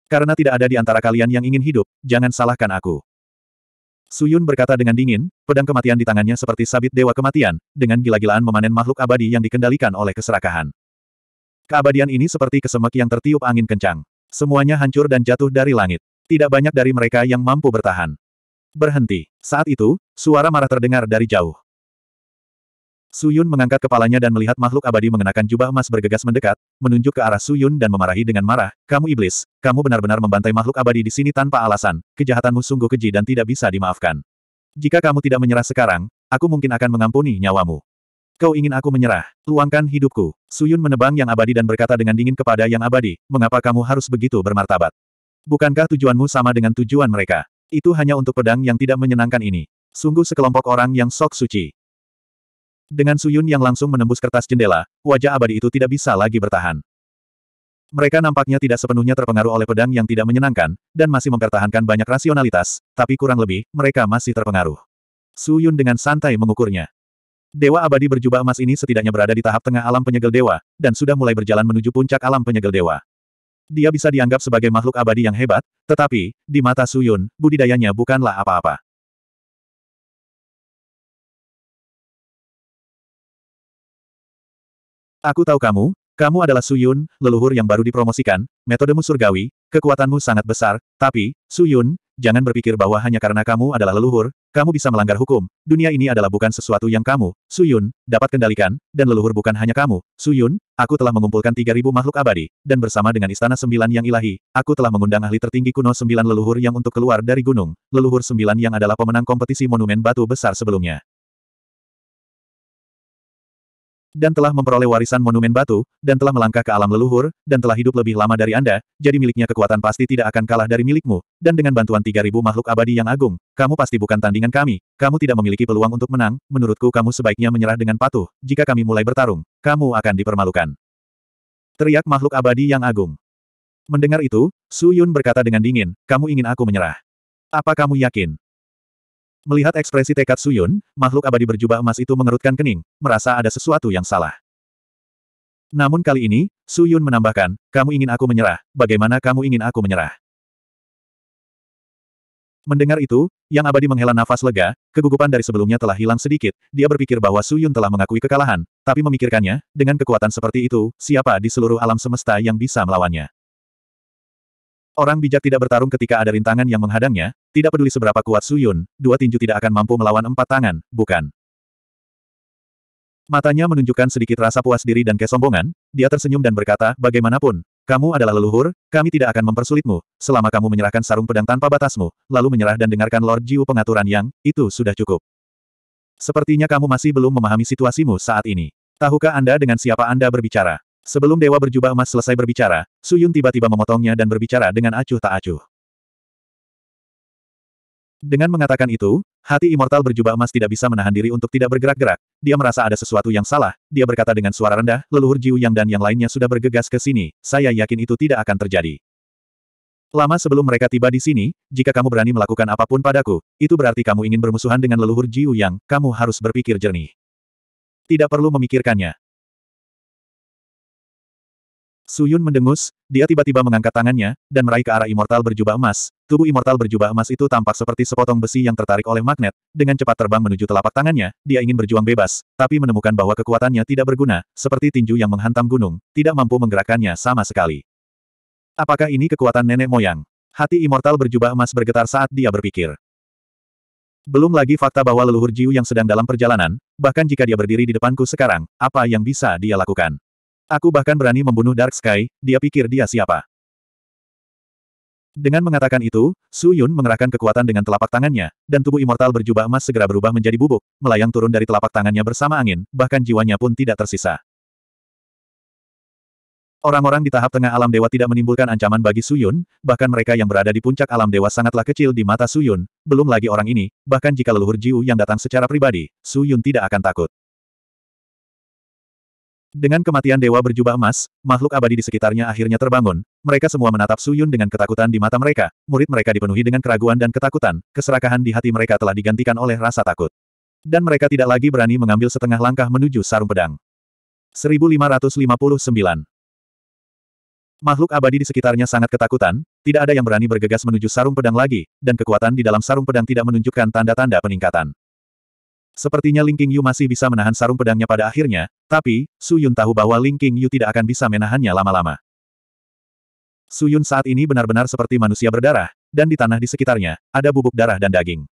Karena tidak ada di antara kalian yang ingin hidup, jangan salahkan aku. Suyun berkata dengan dingin, pedang kematian di tangannya seperti sabit dewa kematian, dengan gila-gilaan memanen makhluk abadi yang dikendalikan oleh keserakahan. Keabadian ini seperti kesemek yang tertiup angin kencang. Semuanya hancur dan jatuh dari langit. Tidak banyak dari mereka yang mampu bertahan. Berhenti. Saat itu, suara marah terdengar dari jauh. Su Yun mengangkat kepalanya dan melihat makhluk abadi mengenakan jubah emas bergegas mendekat, menunjuk ke arah Su Yun dan memarahi dengan marah, kamu iblis, kamu benar-benar membantai makhluk abadi di sini tanpa alasan, kejahatanmu sungguh keji dan tidak bisa dimaafkan. Jika kamu tidak menyerah sekarang, aku mungkin akan mengampuni nyawamu. Kau ingin aku menyerah, luangkan hidupku. Su Yun menebang yang abadi dan berkata dengan dingin kepada yang abadi, mengapa kamu harus begitu bermartabat? Bukankah tujuanmu sama dengan tujuan mereka? Itu hanya untuk pedang yang tidak menyenangkan ini. Sungguh sekelompok orang yang sok suci. Dengan Suyun yang langsung menembus kertas jendela, wajah abadi itu tidak bisa lagi bertahan. Mereka nampaknya tidak sepenuhnya terpengaruh oleh pedang yang tidak menyenangkan, dan masih mempertahankan banyak rasionalitas, tapi kurang lebih, mereka masih terpengaruh. Suyun dengan santai mengukurnya. Dewa abadi berjubah emas ini setidaknya berada di tahap tengah alam penyegel dewa, dan sudah mulai berjalan menuju puncak alam penyegel dewa. Dia bisa dianggap sebagai makhluk abadi yang hebat, tetapi, di mata Suyun, budidayanya bukanlah apa-apa. Aku tahu kamu, kamu adalah Suyun, leluhur yang baru dipromosikan, metodemu surgawi, kekuatanmu sangat besar, tapi, Suyun, jangan berpikir bahwa hanya karena kamu adalah leluhur, kamu bisa melanggar hukum. Dunia ini adalah bukan sesuatu yang kamu, Suyun, dapat kendalikan, dan leluhur bukan hanya kamu. Suyun, aku telah mengumpulkan 3000 makhluk abadi, dan bersama dengan Istana Sembilan yang ilahi, aku telah mengundang ahli tertinggi kuno sembilan leluhur yang untuk keluar dari gunung, leluhur sembilan yang adalah pemenang kompetisi monumen batu besar sebelumnya dan telah memperoleh warisan monumen batu, dan telah melangkah ke alam leluhur, dan telah hidup lebih lama dari Anda, jadi miliknya kekuatan pasti tidak akan kalah dari milikmu, dan dengan bantuan 3000 makhluk abadi yang agung, kamu pasti bukan tandingan kami, kamu tidak memiliki peluang untuk menang, menurutku kamu sebaiknya menyerah dengan patuh, jika kami mulai bertarung, kamu akan dipermalukan. Teriak makhluk abadi yang agung. Mendengar itu, Su Yun berkata dengan dingin, kamu ingin aku menyerah. Apa kamu yakin? Melihat ekspresi tekad Suyun, makhluk abadi berjubah emas itu mengerutkan kening, merasa ada sesuatu yang salah. Namun kali ini, Suyun menambahkan, kamu ingin aku menyerah, bagaimana kamu ingin aku menyerah? Mendengar itu, yang abadi menghela nafas lega, kegugupan dari sebelumnya telah hilang sedikit, dia berpikir bahwa Suyun telah mengakui kekalahan, tapi memikirkannya, dengan kekuatan seperti itu, siapa di seluruh alam semesta yang bisa melawannya? Orang bijak tidak bertarung ketika ada rintangan yang menghadangnya, tidak peduli seberapa kuat Suyun, dua tinju tidak akan mampu melawan empat tangan, bukan? Matanya menunjukkan sedikit rasa puas diri dan kesombongan, dia tersenyum dan berkata, bagaimanapun, kamu adalah leluhur, kami tidak akan mempersulitmu, selama kamu menyerahkan sarung pedang tanpa batasmu, lalu menyerah dan dengarkan Lord Jiu pengaturan yang, itu sudah cukup. Sepertinya kamu masih belum memahami situasimu saat ini. Tahukah Anda dengan siapa Anda berbicara? Sebelum dewa berjubah emas selesai berbicara, Su Yun tiba-tiba memotongnya dan berbicara dengan acuh tak acuh. Dengan mengatakan itu, hati immortal berjubah emas tidak bisa menahan diri untuk tidak bergerak-gerak. Dia merasa ada sesuatu yang salah. Dia berkata dengan suara rendah, leluhur Jiu Yang dan yang lainnya sudah bergegas ke sini. Saya yakin itu tidak akan terjadi. Lama sebelum mereka tiba di sini, jika kamu berani melakukan apapun padaku, itu berarti kamu ingin bermusuhan dengan leluhur Jiu Yang, kamu harus berpikir jernih. Tidak perlu memikirkannya. Suyun mendengus, dia tiba-tiba mengangkat tangannya, dan meraih ke arah immortal berjubah emas. Tubuh immortal berjubah emas itu tampak seperti sepotong besi yang tertarik oleh magnet. Dengan cepat terbang menuju telapak tangannya, dia ingin berjuang bebas, tapi menemukan bahwa kekuatannya tidak berguna, seperti tinju yang menghantam gunung, tidak mampu menggerakkannya sama sekali. Apakah ini kekuatan nenek moyang? Hati immortal berjubah emas bergetar saat dia berpikir. Belum lagi fakta bahwa leluhur Jiu yang sedang dalam perjalanan, bahkan jika dia berdiri di depanku sekarang, apa yang bisa dia lakukan? Aku bahkan berani membunuh Dark Sky, dia pikir dia siapa. Dengan mengatakan itu, Su Yun mengerahkan kekuatan dengan telapak tangannya, dan tubuh immortal berjubah emas segera berubah menjadi bubuk, melayang turun dari telapak tangannya bersama angin, bahkan jiwanya pun tidak tersisa. Orang-orang di tahap tengah alam dewa tidak menimbulkan ancaman bagi Su Yun, bahkan mereka yang berada di puncak alam dewa sangatlah kecil di mata Su Yun, belum lagi orang ini, bahkan jika leluhur Jiu yang datang secara pribadi, Su Yun tidak akan takut. Dengan kematian dewa berjubah emas, makhluk abadi di sekitarnya akhirnya terbangun. Mereka semua menatap Suyun dengan ketakutan di mata mereka. Murid mereka dipenuhi dengan keraguan dan ketakutan. Keserakahan di hati mereka telah digantikan oleh rasa takut. Dan mereka tidak lagi berani mengambil setengah langkah menuju sarung pedang. 1559 Makhluk abadi di sekitarnya sangat ketakutan, tidak ada yang berani bergegas menuju sarung pedang lagi, dan kekuatan di dalam sarung pedang tidak menunjukkan tanda-tanda peningkatan. Sepertinya Ling Qingyu masih bisa menahan sarung pedangnya pada akhirnya, tapi, Su Yun tahu bahwa Ling Qingyu tidak akan bisa menahannya lama-lama. Su Yun saat ini benar-benar seperti manusia berdarah, dan di tanah di sekitarnya, ada bubuk darah dan daging.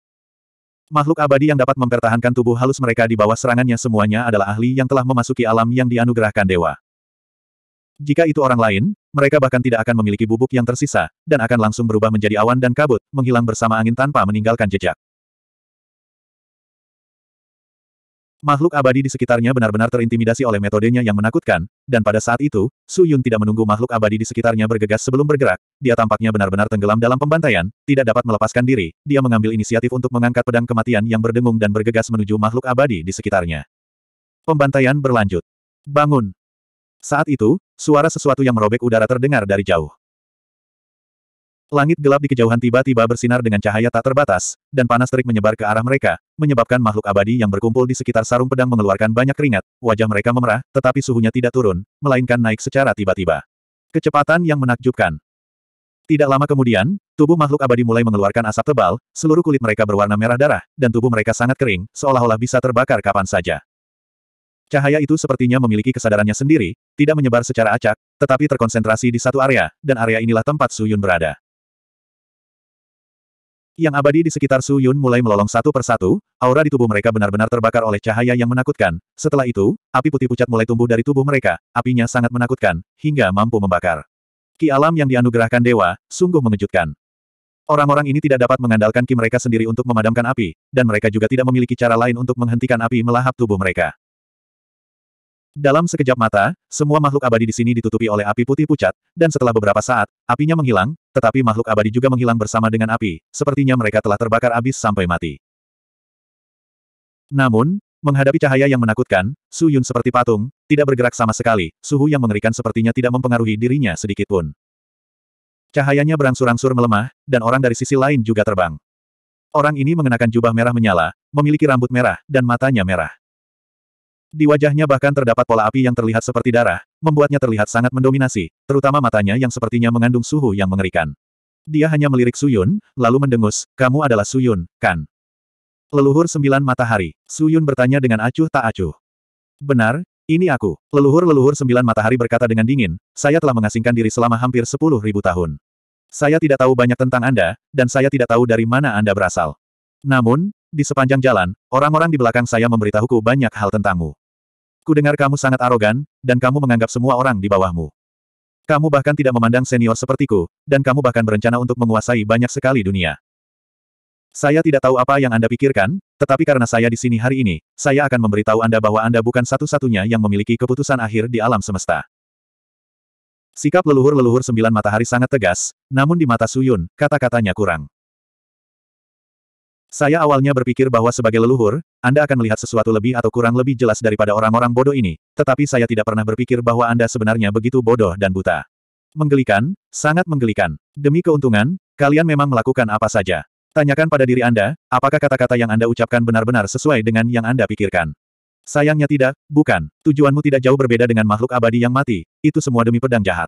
Makhluk abadi yang dapat mempertahankan tubuh halus mereka di bawah serangannya semuanya adalah ahli yang telah memasuki alam yang dianugerahkan dewa. Jika itu orang lain, mereka bahkan tidak akan memiliki bubuk yang tersisa, dan akan langsung berubah menjadi awan dan kabut, menghilang bersama angin tanpa meninggalkan jejak. Makhluk abadi di sekitarnya benar-benar terintimidasi oleh metodenya yang menakutkan, dan pada saat itu, Su Yun tidak menunggu makhluk abadi di sekitarnya bergegas sebelum bergerak, dia tampaknya benar-benar tenggelam dalam pembantaian, tidak dapat melepaskan diri, dia mengambil inisiatif untuk mengangkat pedang kematian yang berdengung dan bergegas menuju makhluk abadi di sekitarnya. Pembantaian berlanjut. Bangun! Saat itu, suara sesuatu yang merobek udara terdengar dari jauh. Langit gelap di kejauhan tiba-tiba bersinar dengan cahaya tak terbatas, dan panas terik menyebar ke arah mereka, menyebabkan makhluk abadi yang berkumpul di sekitar sarung pedang mengeluarkan banyak keringat, wajah mereka memerah, tetapi suhunya tidak turun, melainkan naik secara tiba-tiba. Kecepatan yang menakjubkan. Tidak lama kemudian, tubuh makhluk abadi mulai mengeluarkan asap tebal, seluruh kulit mereka berwarna merah darah, dan tubuh mereka sangat kering, seolah-olah bisa terbakar kapan saja. Cahaya itu sepertinya memiliki kesadarannya sendiri, tidak menyebar secara acak, tetapi terkonsentrasi di satu area, dan area inilah tempat Suyun berada yang abadi di sekitar Su Yun mulai melolong satu persatu, aura di tubuh mereka benar-benar terbakar oleh cahaya yang menakutkan. Setelah itu, api putih pucat mulai tumbuh dari tubuh mereka, apinya sangat menakutkan, hingga mampu membakar. Ki alam yang dianugerahkan dewa, sungguh mengejutkan. Orang-orang ini tidak dapat mengandalkan ki mereka sendiri untuk memadamkan api, dan mereka juga tidak memiliki cara lain untuk menghentikan api melahap tubuh mereka. Dalam sekejap mata, semua makhluk abadi di sini ditutupi oleh api putih pucat, dan setelah beberapa saat, apinya menghilang, tetapi makhluk abadi juga menghilang bersama dengan api, sepertinya mereka telah terbakar habis sampai mati. Namun, menghadapi cahaya yang menakutkan, Su Yun seperti patung, tidak bergerak sama sekali, suhu yang mengerikan sepertinya tidak mempengaruhi dirinya sedikitpun. Cahayanya berangsur-angsur melemah, dan orang dari sisi lain juga terbang. Orang ini mengenakan jubah merah menyala, memiliki rambut merah, dan matanya merah. Di wajahnya bahkan terdapat pola api yang terlihat seperti darah, membuatnya terlihat sangat mendominasi, terutama matanya yang sepertinya mengandung suhu yang mengerikan. Dia hanya melirik Suyun, lalu mendengus, kamu adalah Suyun, kan? Leluhur sembilan matahari, Suyun bertanya dengan acuh tak acuh. Benar, ini aku. Leluhur-leluhur sembilan matahari berkata dengan dingin, saya telah mengasingkan diri selama hampir sepuluh ribu tahun. Saya tidak tahu banyak tentang Anda, dan saya tidak tahu dari mana Anda berasal. Namun, di sepanjang jalan, orang-orang di belakang saya memberitahuku banyak hal tentangmu. Ku dengar kamu sangat arogan, dan kamu menganggap semua orang di bawahmu. Kamu bahkan tidak memandang senior sepertiku, dan kamu bahkan berencana untuk menguasai banyak sekali dunia. Saya tidak tahu apa yang Anda pikirkan, tetapi karena saya di sini hari ini, saya akan memberitahu Anda bahwa Anda bukan satu-satunya yang memiliki keputusan akhir di alam semesta. Sikap leluhur-leluhur sembilan matahari sangat tegas, namun di mata Suyun, kata-katanya kurang. Saya awalnya berpikir bahwa sebagai leluhur, Anda akan melihat sesuatu lebih atau kurang lebih jelas daripada orang-orang bodoh ini, tetapi saya tidak pernah berpikir bahwa Anda sebenarnya begitu bodoh dan buta. Menggelikan, sangat menggelikan. Demi keuntungan, kalian memang melakukan apa saja. Tanyakan pada diri Anda, apakah kata-kata yang Anda ucapkan benar-benar sesuai dengan yang Anda pikirkan. Sayangnya tidak, bukan. Tujuanmu tidak jauh berbeda dengan makhluk abadi yang mati, itu semua demi pedang jahat.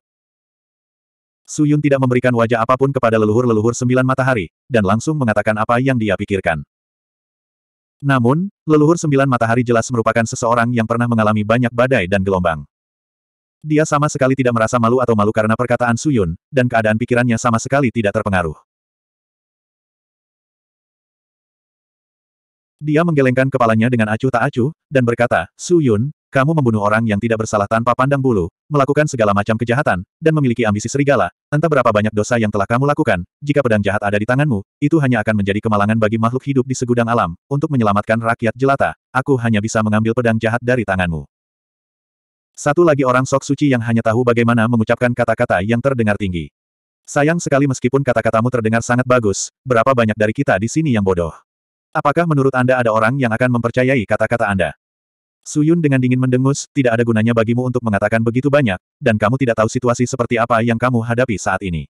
Suyun tidak memberikan wajah apapun kepada leluhur-leluhur sembilan matahari, dan langsung mengatakan apa yang dia pikirkan. Namun, leluhur sembilan matahari jelas merupakan seseorang yang pernah mengalami banyak badai dan gelombang. Dia sama sekali tidak merasa malu atau malu karena perkataan Suyun, dan keadaan pikirannya sama sekali tidak terpengaruh. Dia menggelengkan kepalanya dengan acuh tak acuh, dan berkata, Suyun, kamu membunuh orang yang tidak bersalah tanpa pandang bulu, melakukan segala macam kejahatan, dan memiliki ambisi serigala, entah berapa banyak dosa yang telah kamu lakukan, jika pedang jahat ada di tanganmu, itu hanya akan menjadi kemalangan bagi makhluk hidup di segudang alam, untuk menyelamatkan rakyat jelata, aku hanya bisa mengambil pedang jahat dari tanganmu. Satu lagi orang sok suci yang hanya tahu bagaimana mengucapkan kata-kata yang terdengar tinggi. Sayang sekali meskipun kata-katamu terdengar sangat bagus, berapa banyak dari kita di sini yang bodoh. Apakah menurut Anda ada orang yang akan mempercayai kata-kata Anda? Suyun dengan dingin mendengus, tidak ada gunanya bagimu untuk mengatakan begitu banyak, dan kamu tidak tahu situasi seperti apa yang kamu hadapi saat ini.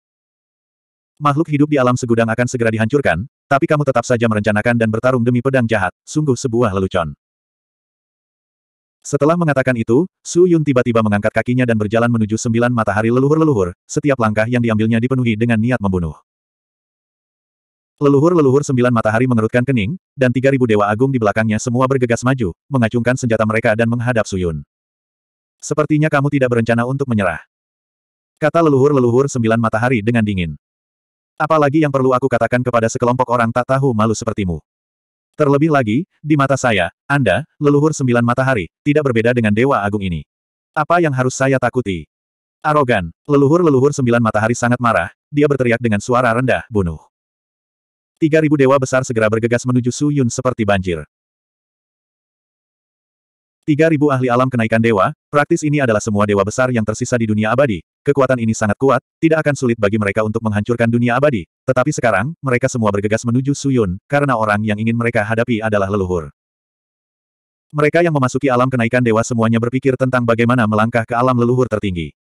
Makhluk hidup di alam segudang akan segera dihancurkan, tapi kamu tetap saja merencanakan dan bertarung demi pedang jahat, sungguh sebuah lelucon. Setelah mengatakan itu, Su Yun tiba-tiba mengangkat kakinya dan berjalan menuju sembilan matahari leluhur-leluhur, setiap langkah yang diambilnya dipenuhi dengan niat membunuh. Leluhur-leluhur sembilan matahari mengerutkan kening, dan tiga ribu dewa agung di belakangnya semua bergegas maju, mengacungkan senjata mereka dan menghadap Suyun. Sepertinya kamu tidak berencana untuk menyerah. Kata leluhur-leluhur sembilan matahari dengan dingin. Apalagi yang perlu aku katakan kepada sekelompok orang tak tahu malu sepertimu. Terlebih lagi, di mata saya, Anda, leluhur sembilan matahari, tidak berbeda dengan dewa agung ini. Apa yang harus saya takuti? Arogan, leluhur-leluhur sembilan matahari sangat marah, dia berteriak dengan suara rendah, bunuh. Tiga ribu dewa besar segera bergegas menuju Su Yun seperti banjir. Tiga ribu ahli alam kenaikan dewa, praktis ini adalah semua dewa besar yang tersisa di dunia abadi. Kekuatan ini sangat kuat, tidak akan sulit bagi mereka untuk menghancurkan dunia abadi. Tetapi sekarang, mereka semua bergegas menuju Su Yun, karena orang yang ingin mereka hadapi adalah leluhur. Mereka yang memasuki alam kenaikan dewa semuanya berpikir tentang bagaimana melangkah ke alam leluhur tertinggi.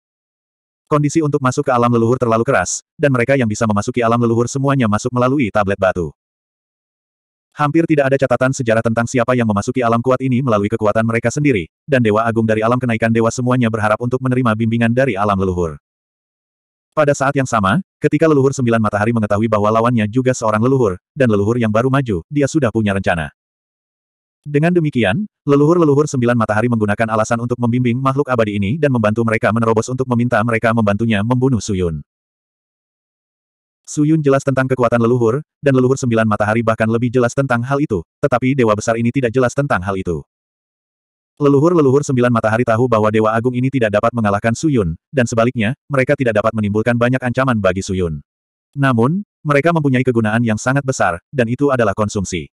Kondisi untuk masuk ke alam leluhur terlalu keras, dan mereka yang bisa memasuki alam leluhur semuanya masuk melalui tablet batu. Hampir tidak ada catatan sejarah tentang siapa yang memasuki alam kuat ini melalui kekuatan mereka sendiri, dan Dewa Agung dari alam kenaikan Dewa semuanya berharap untuk menerima bimbingan dari alam leluhur. Pada saat yang sama, ketika leluhur sembilan matahari mengetahui bahwa lawannya juga seorang leluhur, dan leluhur yang baru maju, dia sudah punya rencana. Dengan demikian, leluhur-leluhur sembilan matahari menggunakan alasan untuk membimbing makhluk abadi ini dan membantu mereka menerobos untuk meminta mereka membantunya membunuh Suyun. Suyun jelas tentang kekuatan leluhur, dan leluhur sembilan matahari bahkan lebih jelas tentang hal itu, tetapi dewa besar ini tidak jelas tentang hal itu. Leluhur-leluhur sembilan matahari tahu bahwa dewa agung ini tidak dapat mengalahkan Suyun, dan sebaliknya, mereka tidak dapat menimbulkan banyak ancaman bagi Suyun. Namun, mereka mempunyai kegunaan yang sangat besar, dan itu adalah konsumsi.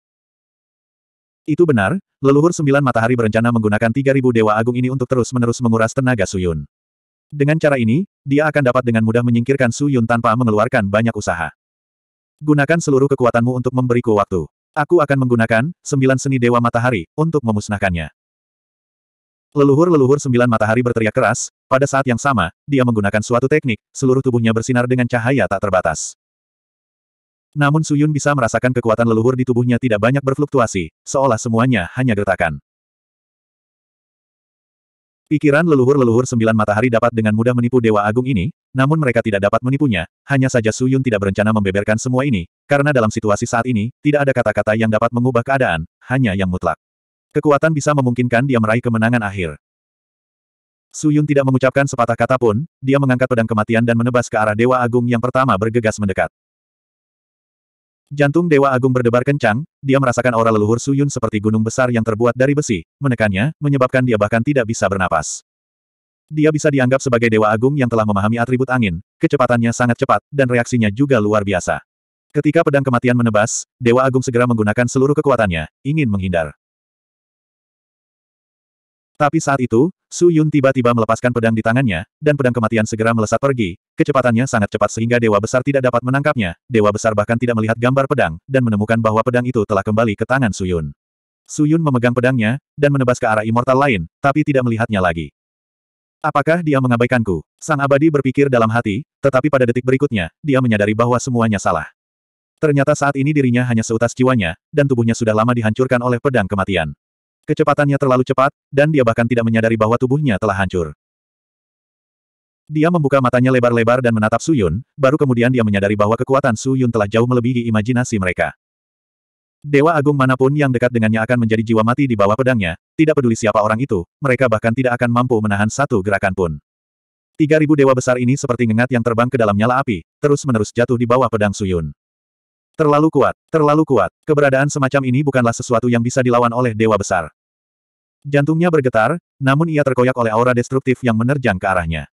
Itu benar, leluhur sembilan matahari berencana menggunakan tiga ribu Dewa Agung ini untuk terus-menerus menguras tenaga Suyun. Dengan cara ini, dia akan dapat dengan mudah menyingkirkan Suyun tanpa mengeluarkan banyak usaha. Gunakan seluruh kekuatanmu untuk memberiku waktu. Aku akan menggunakan sembilan seni Dewa Matahari untuk memusnahkannya. Leluhur-leluhur sembilan matahari berteriak keras, pada saat yang sama, dia menggunakan suatu teknik, seluruh tubuhnya bersinar dengan cahaya tak terbatas. Namun Suyun bisa merasakan kekuatan leluhur di tubuhnya tidak banyak berfluktuasi, seolah semuanya hanya gertakan. Pikiran leluhur-leluhur sembilan matahari dapat dengan mudah menipu Dewa Agung ini, namun mereka tidak dapat menipunya, hanya saja Suyun tidak berencana membeberkan semua ini, karena dalam situasi saat ini, tidak ada kata-kata yang dapat mengubah keadaan, hanya yang mutlak. Kekuatan bisa memungkinkan dia meraih kemenangan akhir. Suyun tidak mengucapkan sepatah kata pun, dia mengangkat pedang kematian dan menebas ke arah Dewa Agung yang pertama bergegas mendekat. Jantung Dewa Agung berdebar kencang, dia merasakan aura leluhur Suyun seperti gunung besar yang terbuat dari besi, menekannya, menyebabkan dia bahkan tidak bisa bernapas. Dia bisa dianggap sebagai Dewa Agung yang telah memahami atribut angin, kecepatannya sangat cepat, dan reaksinya juga luar biasa. Ketika pedang kematian menebas, Dewa Agung segera menggunakan seluruh kekuatannya, ingin menghindar. Tapi saat itu, Su Yun tiba-tiba melepaskan pedang di tangannya, dan pedang kematian segera melesat pergi. Kecepatannya sangat cepat sehingga dewa besar tidak dapat menangkapnya. Dewa besar bahkan tidak melihat gambar pedang, dan menemukan bahwa pedang itu telah kembali ke tangan Su Yun. Su Yun memegang pedangnya, dan menebas ke arah immortal lain, tapi tidak melihatnya lagi. Apakah dia mengabaikanku? Sang abadi berpikir dalam hati, tetapi pada detik berikutnya, dia menyadari bahwa semuanya salah. Ternyata saat ini dirinya hanya seutas jiwanya, dan tubuhnya sudah lama dihancurkan oleh pedang kematian. Kecepatannya terlalu cepat, dan dia bahkan tidak menyadari bahwa tubuhnya telah hancur. Dia membuka matanya lebar-lebar dan menatap Su Yun, baru kemudian dia menyadari bahwa kekuatan Su Yun telah jauh melebihi imajinasi mereka. Dewa agung manapun yang dekat dengannya akan menjadi jiwa mati di bawah pedangnya, tidak peduli siapa orang itu, mereka bahkan tidak akan mampu menahan satu gerakan pun. Tiga ribu dewa besar ini seperti ngengat yang terbang ke dalam nyala api, terus-menerus jatuh di bawah pedang Su Yun. Terlalu kuat, terlalu kuat. Keberadaan semacam ini bukanlah sesuatu yang bisa dilawan oleh dewa besar. Jantungnya bergetar, namun ia terkoyak oleh aura destruktif yang menerjang ke arahnya.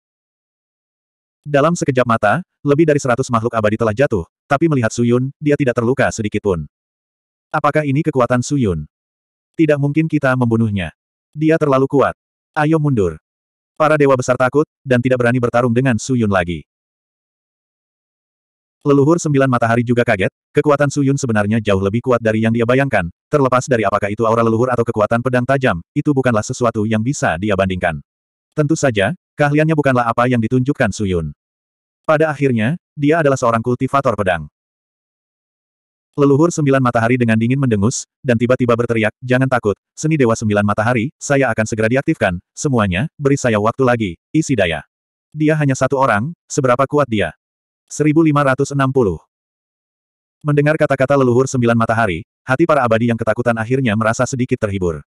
Dalam sekejap mata, lebih dari seratus makhluk abadi telah jatuh, tapi melihat Suyun, dia tidak terluka sedikit pun. Apakah ini kekuatan Suyun? Tidak mungkin kita membunuhnya. Dia terlalu kuat. Ayo mundur. Para dewa besar takut, dan tidak berani bertarung dengan Suyun lagi. Leluhur sembilan matahari juga kaget, kekuatan Suyun sebenarnya jauh lebih kuat dari yang dia bayangkan, terlepas dari apakah itu aura leluhur atau kekuatan pedang tajam, itu bukanlah sesuatu yang bisa dia bandingkan. Tentu saja, keahliannya bukanlah apa yang ditunjukkan Suyun. Pada akhirnya, dia adalah seorang kultivator pedang. Leluhur sembilan matahari dengan dingin mendengus, dan tiba-tiba berteriak, jangan takut, seni dewa sembilan matahari, saya akan segera diaktifkan, semuanya, beri saya waktu lagi, isi daya. Dia hanya satu orang, seberapa kuat dia. 1560. Mendengar kata-kata leluhur sembilan matahari, hati para abadi yang ketakutan akhirnya merasa sedikit terhibur.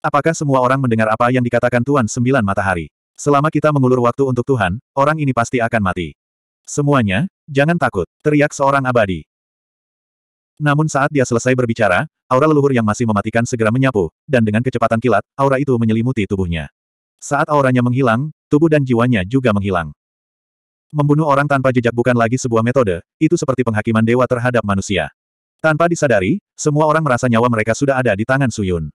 Apakah semua orang mendengar apa yang dikatakan Tuan Sembilan Matahari? Selama kita mengulur waktu untuk Tuhan, orang ini pasti akan mati. Semuanya, jangan takut, teriak seorang abadi. Namun saat dia selesai berbicara, aura leluhur yang masih mematikan segera menyapu, dan dengan kecepatan kilat, aura itu menyelimuti tubuhnya. Saat auranya menghilang, tubuh dan jiwanya juga menghilang. Membunuh orang tanpa jejak bukan lagi sebuah metode, itu seperti penghakiman dewa terhadap manusia. Tanpa disadari, semua orang merasa nyawa mereka sudah ada di tangan Suyun.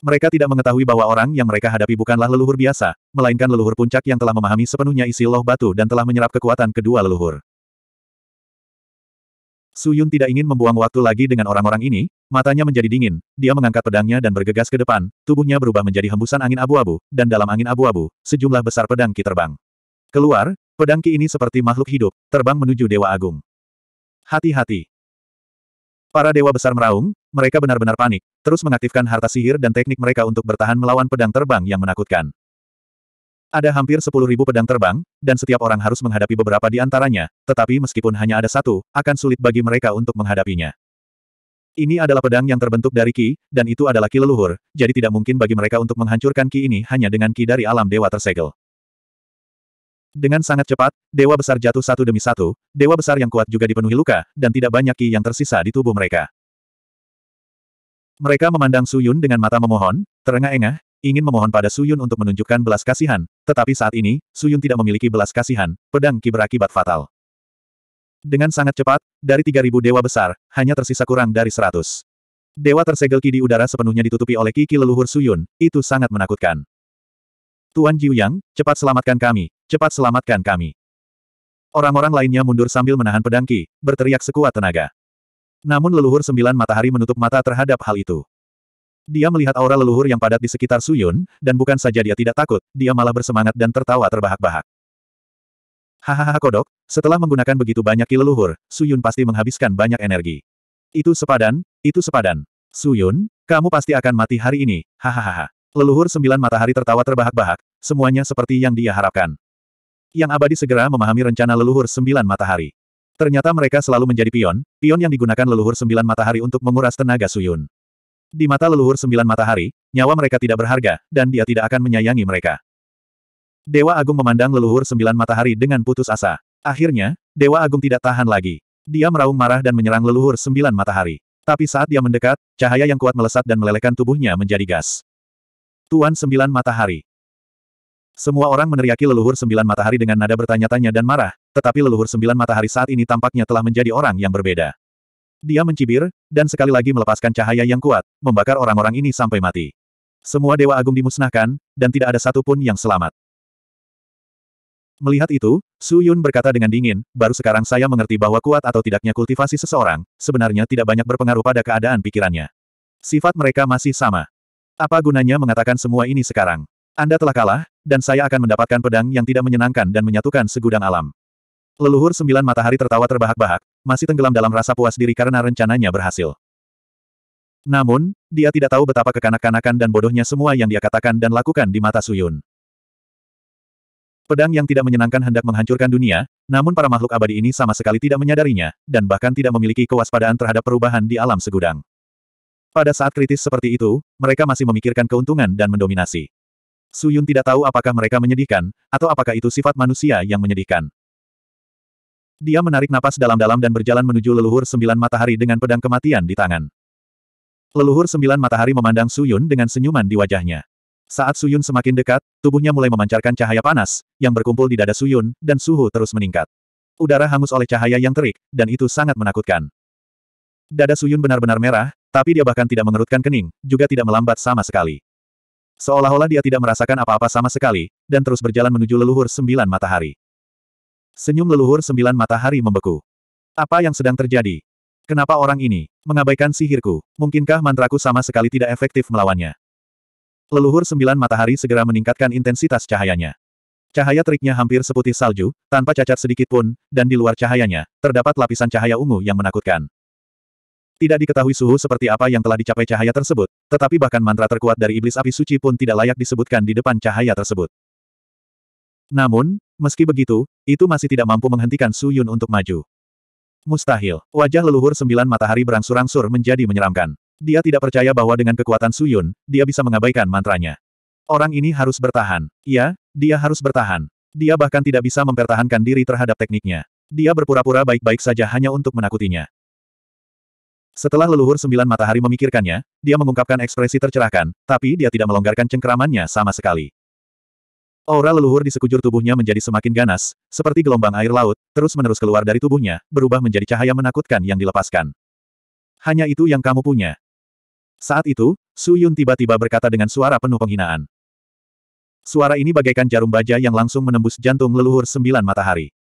Mereka tidak mengetahui bahwa orang yang mereka hadapi bukanlah leluhur biasa, melainkan leluhur puncak yang telah memahami sepenuhnya isi loh batu dan telah menyerap kekuatan kedua leluhur. Suyun tidak ingin membuang waktu lagi dengan orang-orang ini, matanya menjadi dingin, dia mengangkat pedangnya dan bergegas ke depan, tubuhnya berubah menjadi hembusan angin abu-abu, dan dalam angin abu-abu, sejumlah besar pedang ki terbang. Keluar, pedang Ki ini seperti makhluk hidup, terbang menuju Dewa Agung. Hati-hati. Para dewa besar meraung, mereka benar-benar panik, terus mengaktifkan harta sihir dan teknik mereka untuk bertahan melawan pedang terbang yang menakutkan. Ada hampir 10.000 pedang terbang, dan setiap orang harus menghadapi beberapa di antaranya, tetapi meskipun hanya ada satu, akan sulit bagi mereka untuk menghadapinya. Ini adalah pedang yang terbentuk dari Ki, dan itu adalah Ki leluhur, jadi tidak mungkin bagi mereka untuk menghancurkan Ki ini hanya dengan Ki dari alam dewa tersegel. Dengan sangat cepat, dewa besar jatuh satu demi satu, dewa besar yang kuat juga dipenuhi luka, dan tidak banyak ki yang tersisa di tubuh mereka. Mereka memandang Suyun dengan mata memohon, terengah-engah, ingin memohon pada Suyun untuk menunjukkan belas kasihan, tetapi saat ini, Suyun tidak memiliki belas kasihan, pedang ki berakibat fatal. Dengan sangat cepat, dari 3.000 dewa besar, hanya tersisa kurang dari 100. Dewa tersegel ki di udara sepenuhnya ditutupi oleh kiki leluhur Suyun, itu sangat menakutkan. Tuan Jiuyang, cepat selamatkan kami, cepat selamatkan kami. Orang-orang lainnya mundur sambil menahan pedangki, berteriak sekuat tenaga. Namun leluhur sembilan matahari menutup mata terhadap hal itu. Dia melihat aura leluhur yang padat di sekitar Suyun, dan bukan saja dia tidak takut, dia malah bersemangat dan tertawa terbahak-bahak. Hahaha kodok, setelah menggunakan begitu banyak ki leluhur, Suyun pasti menghabiskan banyak energi. Itu sepadan, itu sepadan. Suyun, kamu pasti akan mati hari ini, hahaha. Leluhur sembilan matahari tertawa terbahak-bahak, semuanya seperti yang dia harapkan. Yang abadi segera memahami rencana leluhur sembilan matahari. Ternyata mereka selalu menjadi pion, pion yang digunakan leluhur sembilan matahari untuk menguras tenaga Suyun. Di mata leluhur sembilan matahari, nyawa mereka tidak berharga, dan dia tidak akan menyayangi mereka. Dewa Agung memandang leluhur sembilan matahari dengan putus asa. Akhirnya, Dewa Agung tidak tahan lagi. Dia meraung marah dan menyerang leluhur sembilan matahari. Tapi saat dia mendekat, cahaya yang kuat melesat dan melelehkan tubuhnya menjadi gas. Tuan Sembilan Matahari. Semua orang meneriaki leluhur Sembilan Matahari dengan nada bertanya-tanya dan marah, tetapi leluhur Sembilan Matahari saat ini tampaknya telah menjadi orang yang berbeda. Dia mencibir, dan sekali lagi melepaskan cahaya yang kuat, membakar orang-orang ini sampai mati. Semua Dewa Agung dimusnahkan, dan tidak ada satupun yang selamat. Melihat itu, Su Yun berkata dengan dingin, baru sekarang saya mengerti bahwa kuat atau tidaknya kultivasi seseorang, sebenarnya tidak banyak berpengaruh pada keadaan pikirannya. Sifat mereka masih sama. Apa gunanya mengatakan semua ini sekarang? Anda telah kalah, dan saya akan mendapatkan pedang yang tidak menyenangkan dan menyatukan segudang alam. Leluhur sembilan matahari tertawa terbahak-bahak, masih tenggelam dalam rasa puas diri karena rencananya berhasil. Namun, dia tidak tahu betapa kekanak-kanakan dan bodohnya semua yang dia katakan dan lakukan di mata Suyun. Pedang yang tidak menyenangkan hendak menghancurkan dunia, namun para makhluk abadi ini sama sekali tidak menyadarinya, dan bahkan tidak memiliki kewaspadaan terhadap perubahan di alam segudang. Pada saat kritis seperti itu, mereka masih memikirkan keuntungan dan mendominasi. Su Yun tidak tahu apakah mereka menyedihkan, atau apakah itu sifat manusia yang menyedihkan. Dia menarik napas dalam-dalam dan berjalan menuju leluhur sembilan matahari dengan pedang kematian di tangan. Leluhur sembilan matahari memandang Su Yun dengan senyuman di wajahnya. Saat Su Yun semakin dekat, tubuhnya mulai memancarkan cahaya panas, yang berkumpul di dada Su Yun dan suhu terus meningkat. Udara hangus oleh cahaya yang terik, dan itu sangat menakutkan. Dada Su Yun benar-benar merah, tapi dia bahkan tidak mengerutkan kening, juga tidak melambat sama sekali. Seolah-olah dia tidak merasakan apa-apa sama sekali, dan terus berjalan menuju leluhur sembilan matahari. Senyum leluhur sembilan matahari membeku. Apa yang sedang terjadi? Kenapa orang ini mengabaikan sihirku? Mungkinkah mantraku sama sekali tidak efektif melawannya? Leluhur sembilan matahari segera meningkatkan intensitas cahayanya. Cahaya teriknya hampir seputih salju, tanpa cacat sedikit pun, dan di luar cahayanya, terdapat lapisan cahaya ungu yang menakutkan. Tidak diketahui suhu seperti apa yang telah dicapai cahaya tersebut, tetapi bahkan mantra terkuat dari iblis api suci pun tidak layak disebutkan di depan cahaya tersebut. Namun, meski begitu, itu masih tidak mampu menghentikan Su Yun untuk maju. Mustahil, wajah leluhur sembilan matahari berangsur-angsur menjadi menyeramkan. Dia tidak percaya bahwa dengan kekuatan Su Yun, dia bisa mengabaikan mantranya. Orang ini harus bertahan. Ya, dia harus bertahan. Dia bahkan tidak bisa mempertahankan diri terhadap tekniknya. Dia berpura-pura baik-baik saja hanya untuk menakutinya. Setelah leluhur sembilan matahari memikirkannya, dia mengungkapkan ekspresi tercerahkan, tapi dia tidak melonggarkan cengkeramannya sama sekali. Aura leluhur di sekujur tubuhnya menjadi semakin ganas, seperti gelombang air laut, terus-menerus keluar dari tubuhnya, berubah menjadi cahaya menakutkan yang dilepaskan. Hanya itu yang kamu punya. Saat itu, Su Yun tiba-tiba berkata dengan suara penuh penghinaan. Suara ini bagaikan jarum baja yang langsung menembus jantung leluhur sembilan matahari.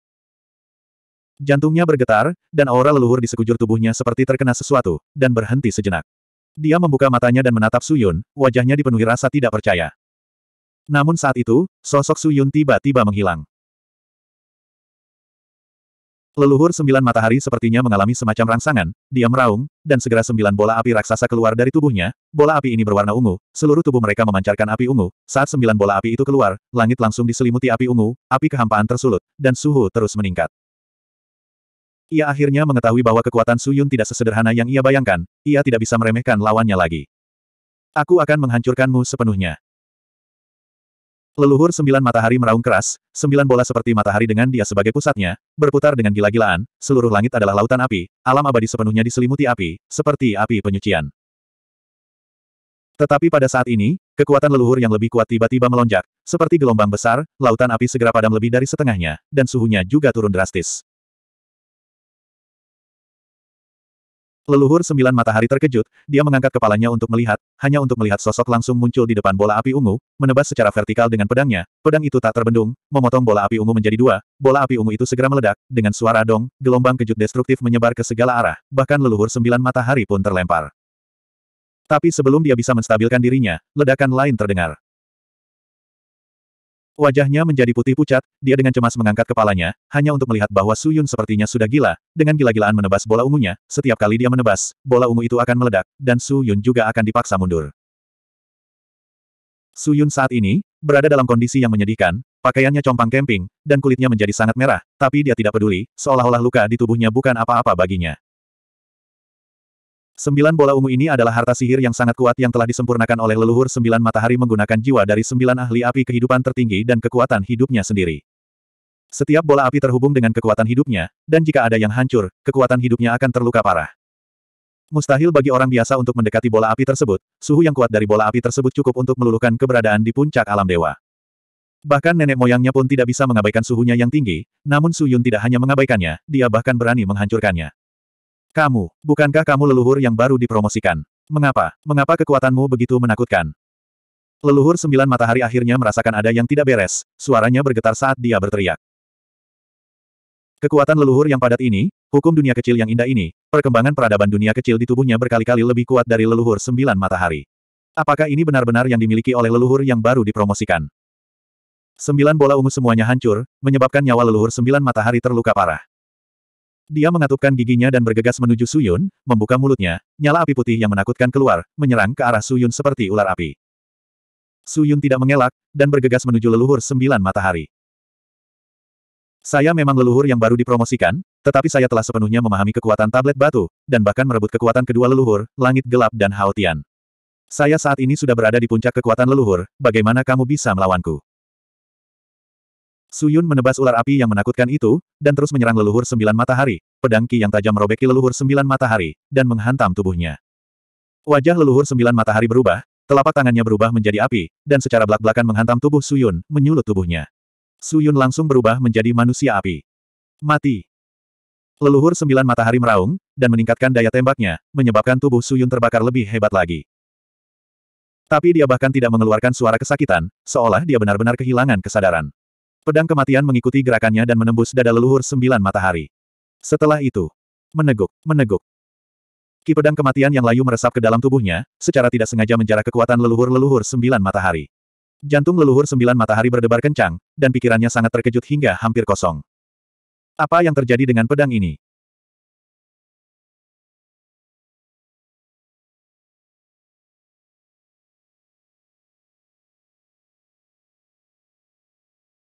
Jantungnya bergetar, dan aura leluhur di sekujur tubuhnya seperti terkena sesuatu, dan berhenti sejenak. Dia membuka matanya dan menatap Suyun, wajahnya dipenuhi rasa tidak percaya. Namun saat itu, sosok Suyun tiba-tiba menghilang. Leluhur sembilan matahari sepertinya mengalami semacam rangsangan, dia meraung, dan segera sembilan bola api raksasa keluar dari tubuhnya, bola api ini berwarna ungu, seluruh tubuh mereka memancarkan api ungu, saat sembilan bola api itu keluar, langit langsung diselimuti api ungu, api kehampaan tersulut, dan suhu terus meningkat. Ia akhirnya mengetahui bahwa kekuatan Suyun tidak sesederhana yang ia bayangkan, ia tidak bisa meremehkan lawannya lagi. Aku akan menghancurkanmu sepenuhnya. Leluhur sembilan matahari meraung keras, sembilan bola seperti matahari dengan dia sebagai pusatnya, berputar dengan gila-gilaan, seluruh langit adalah lautan api, alam abadi sepenuhnya diselimuti api, seperti api penyucian. Tetapi pada saat ini, kekuatan leluhur yang lebih kuat tiba-tiba melonjak, seperti gelombang besar, lautan api segera padam lebih dari setengahnya, dan suhunya juga turun drastis. Leluhur sembilan matahari terkejut, dia mengangkat kepalanya untuk melihat, hanya untuk melihat sosok langsung muncul di depan bola api ungu, menebas secara vertikal dengan pedangnya, pedang itu tak terbendung, memotong bola api ungu menjadi dua, bola api ungu itu segera meledak, dengan suara dong, gelombang kejut destruktif menyebar ke segala arah, bahkan leluhur sembilan matahari pun terlempar. Tapi sebelum dia bisa menstabilkan dirinya, ledakan lain terdengar. Wajahnya menjadi putih pucat, dia dengan cemas mengangkat kepalanya, hanya untuk melihat bahwa Su Yun sepertinya sudah gila, dengan gila-gilaan menebas bola ungunya, setiap kali dia menebas, bola ungu itu akan meledak, dan Su Yun juga akan dipaksa mundur. Su Yun saat ini, berada dalam kondisi yang menyedihkan, pakaiannya compang kemping, dan kulitnya menjadi sangat merah, tapi dia tidak peduli, seolah-olah luka di tubuhnya bukan apa-apa baginya. Sembilan bola ungu ini adalah harta sihir yang sangat kuat yang telah disempurnakan oleh leluhur sembilan matahari menggunakan jiwa dari sembilan ahli api kehidupan tertinggi dan kekuatan hidupnya sendiri. Setiap bola api terhubung dengan kekuatan hidupnya, dan jika ada yang hancur, kekuatan hidupnya akan terluka parah. Mustahil bagi orang biasa untuk mendekati bola api tersebut, suhu yang kuat dari bola api tersebut cukup untuk meluluhkan keberadaan di puncak alam dewa. Bahkan nenek moyangnya pun tidak bisa mengabaikan suhunya yang tinggi, namun Su Yun tidak hanya mengabaikannya, dia bahkan berani menghancurkannya. Kamu, bukankah kamu leluhur yang baru dipromosikan? Mengapa, mengapa kekuatanmu begitu menakutkan? Leluhur sembilan matahari akhirnya merasakan ada yang tidak beres, suaranya bergetar saat dia berteriak. Kekuatan leluhur yang padat ini, hukum dunia kecil yang indah ini, perkembangan peradaban dunia kecil di tubuhnya berkali-kali lebih kuat dari leluhur sembilan matahari. Apakah ini benar-benar yang dimiliki oleh leluhur yang baru dipromosikan? Sembilan bola ungu semuanya hancur, menyebabkan nyawa leluhur sembilan matahari terluka parah. Dia mengatupkan giginya dan bergegas menuju Suyun, membuka mulutnya, nyala api putih yang menakutkan keluar, menyerang ke arah Suyun seperti ular api. Suyun tidak mengelak, dan bergegas menuju leluhur sembilan matahari. Saya memang leluhur yang baru dipromosikan, tetapi saya telah sepenuhnya memahami kekuatan tablet batu, dan bahkan merebut kekuatan kedua leluhur, langit gelap dan haotian. Saya saat ini sudah berada di puncak kekuatan leluhur, bagaimana kamu bisa melawanku? Suyun menebas ular api yang menakutkan itu, dan terus menyerang leluhur sembilan matahari, pedang ki yang tajam merobeki leluhur sembilan matahari, dan menghantam tubuhnya. Wajah leluhur sembilan matahari berubah, telapak tangannya berubah menjadi api, dan secara belak-belakan menghantam tubuh Suyun, menyulut tubuhnya. Suyun langsung berubah menjadi manusia api. Mati. Leluhur sembilan matahari meraung, dan meningkatkan daya tembaknya, menyebabkan tubuh Suyun terbakar lebih hebat lagi. Tapi dia bahkan tidak mengeluarkan suara kesakitan, seolah dia benar-benar kehilangan kesadaran. Pedang kematian mengikuti gerakannya dan menembus dada leluhur sembilan matahari. Setelah itu, meneguk, meneguk. Ki pedang kematian yang layu meresap ke dalam tubuhnya, secara tidak sengaja menjarah kekuatan leluhur-leluhur sembilan matahari. Jantung leluhur sembilan matahari berdebar kencang, dan pikirannya sangat terkejut hingga hampir kosong. Apa yang terjadi dengan pedang ini?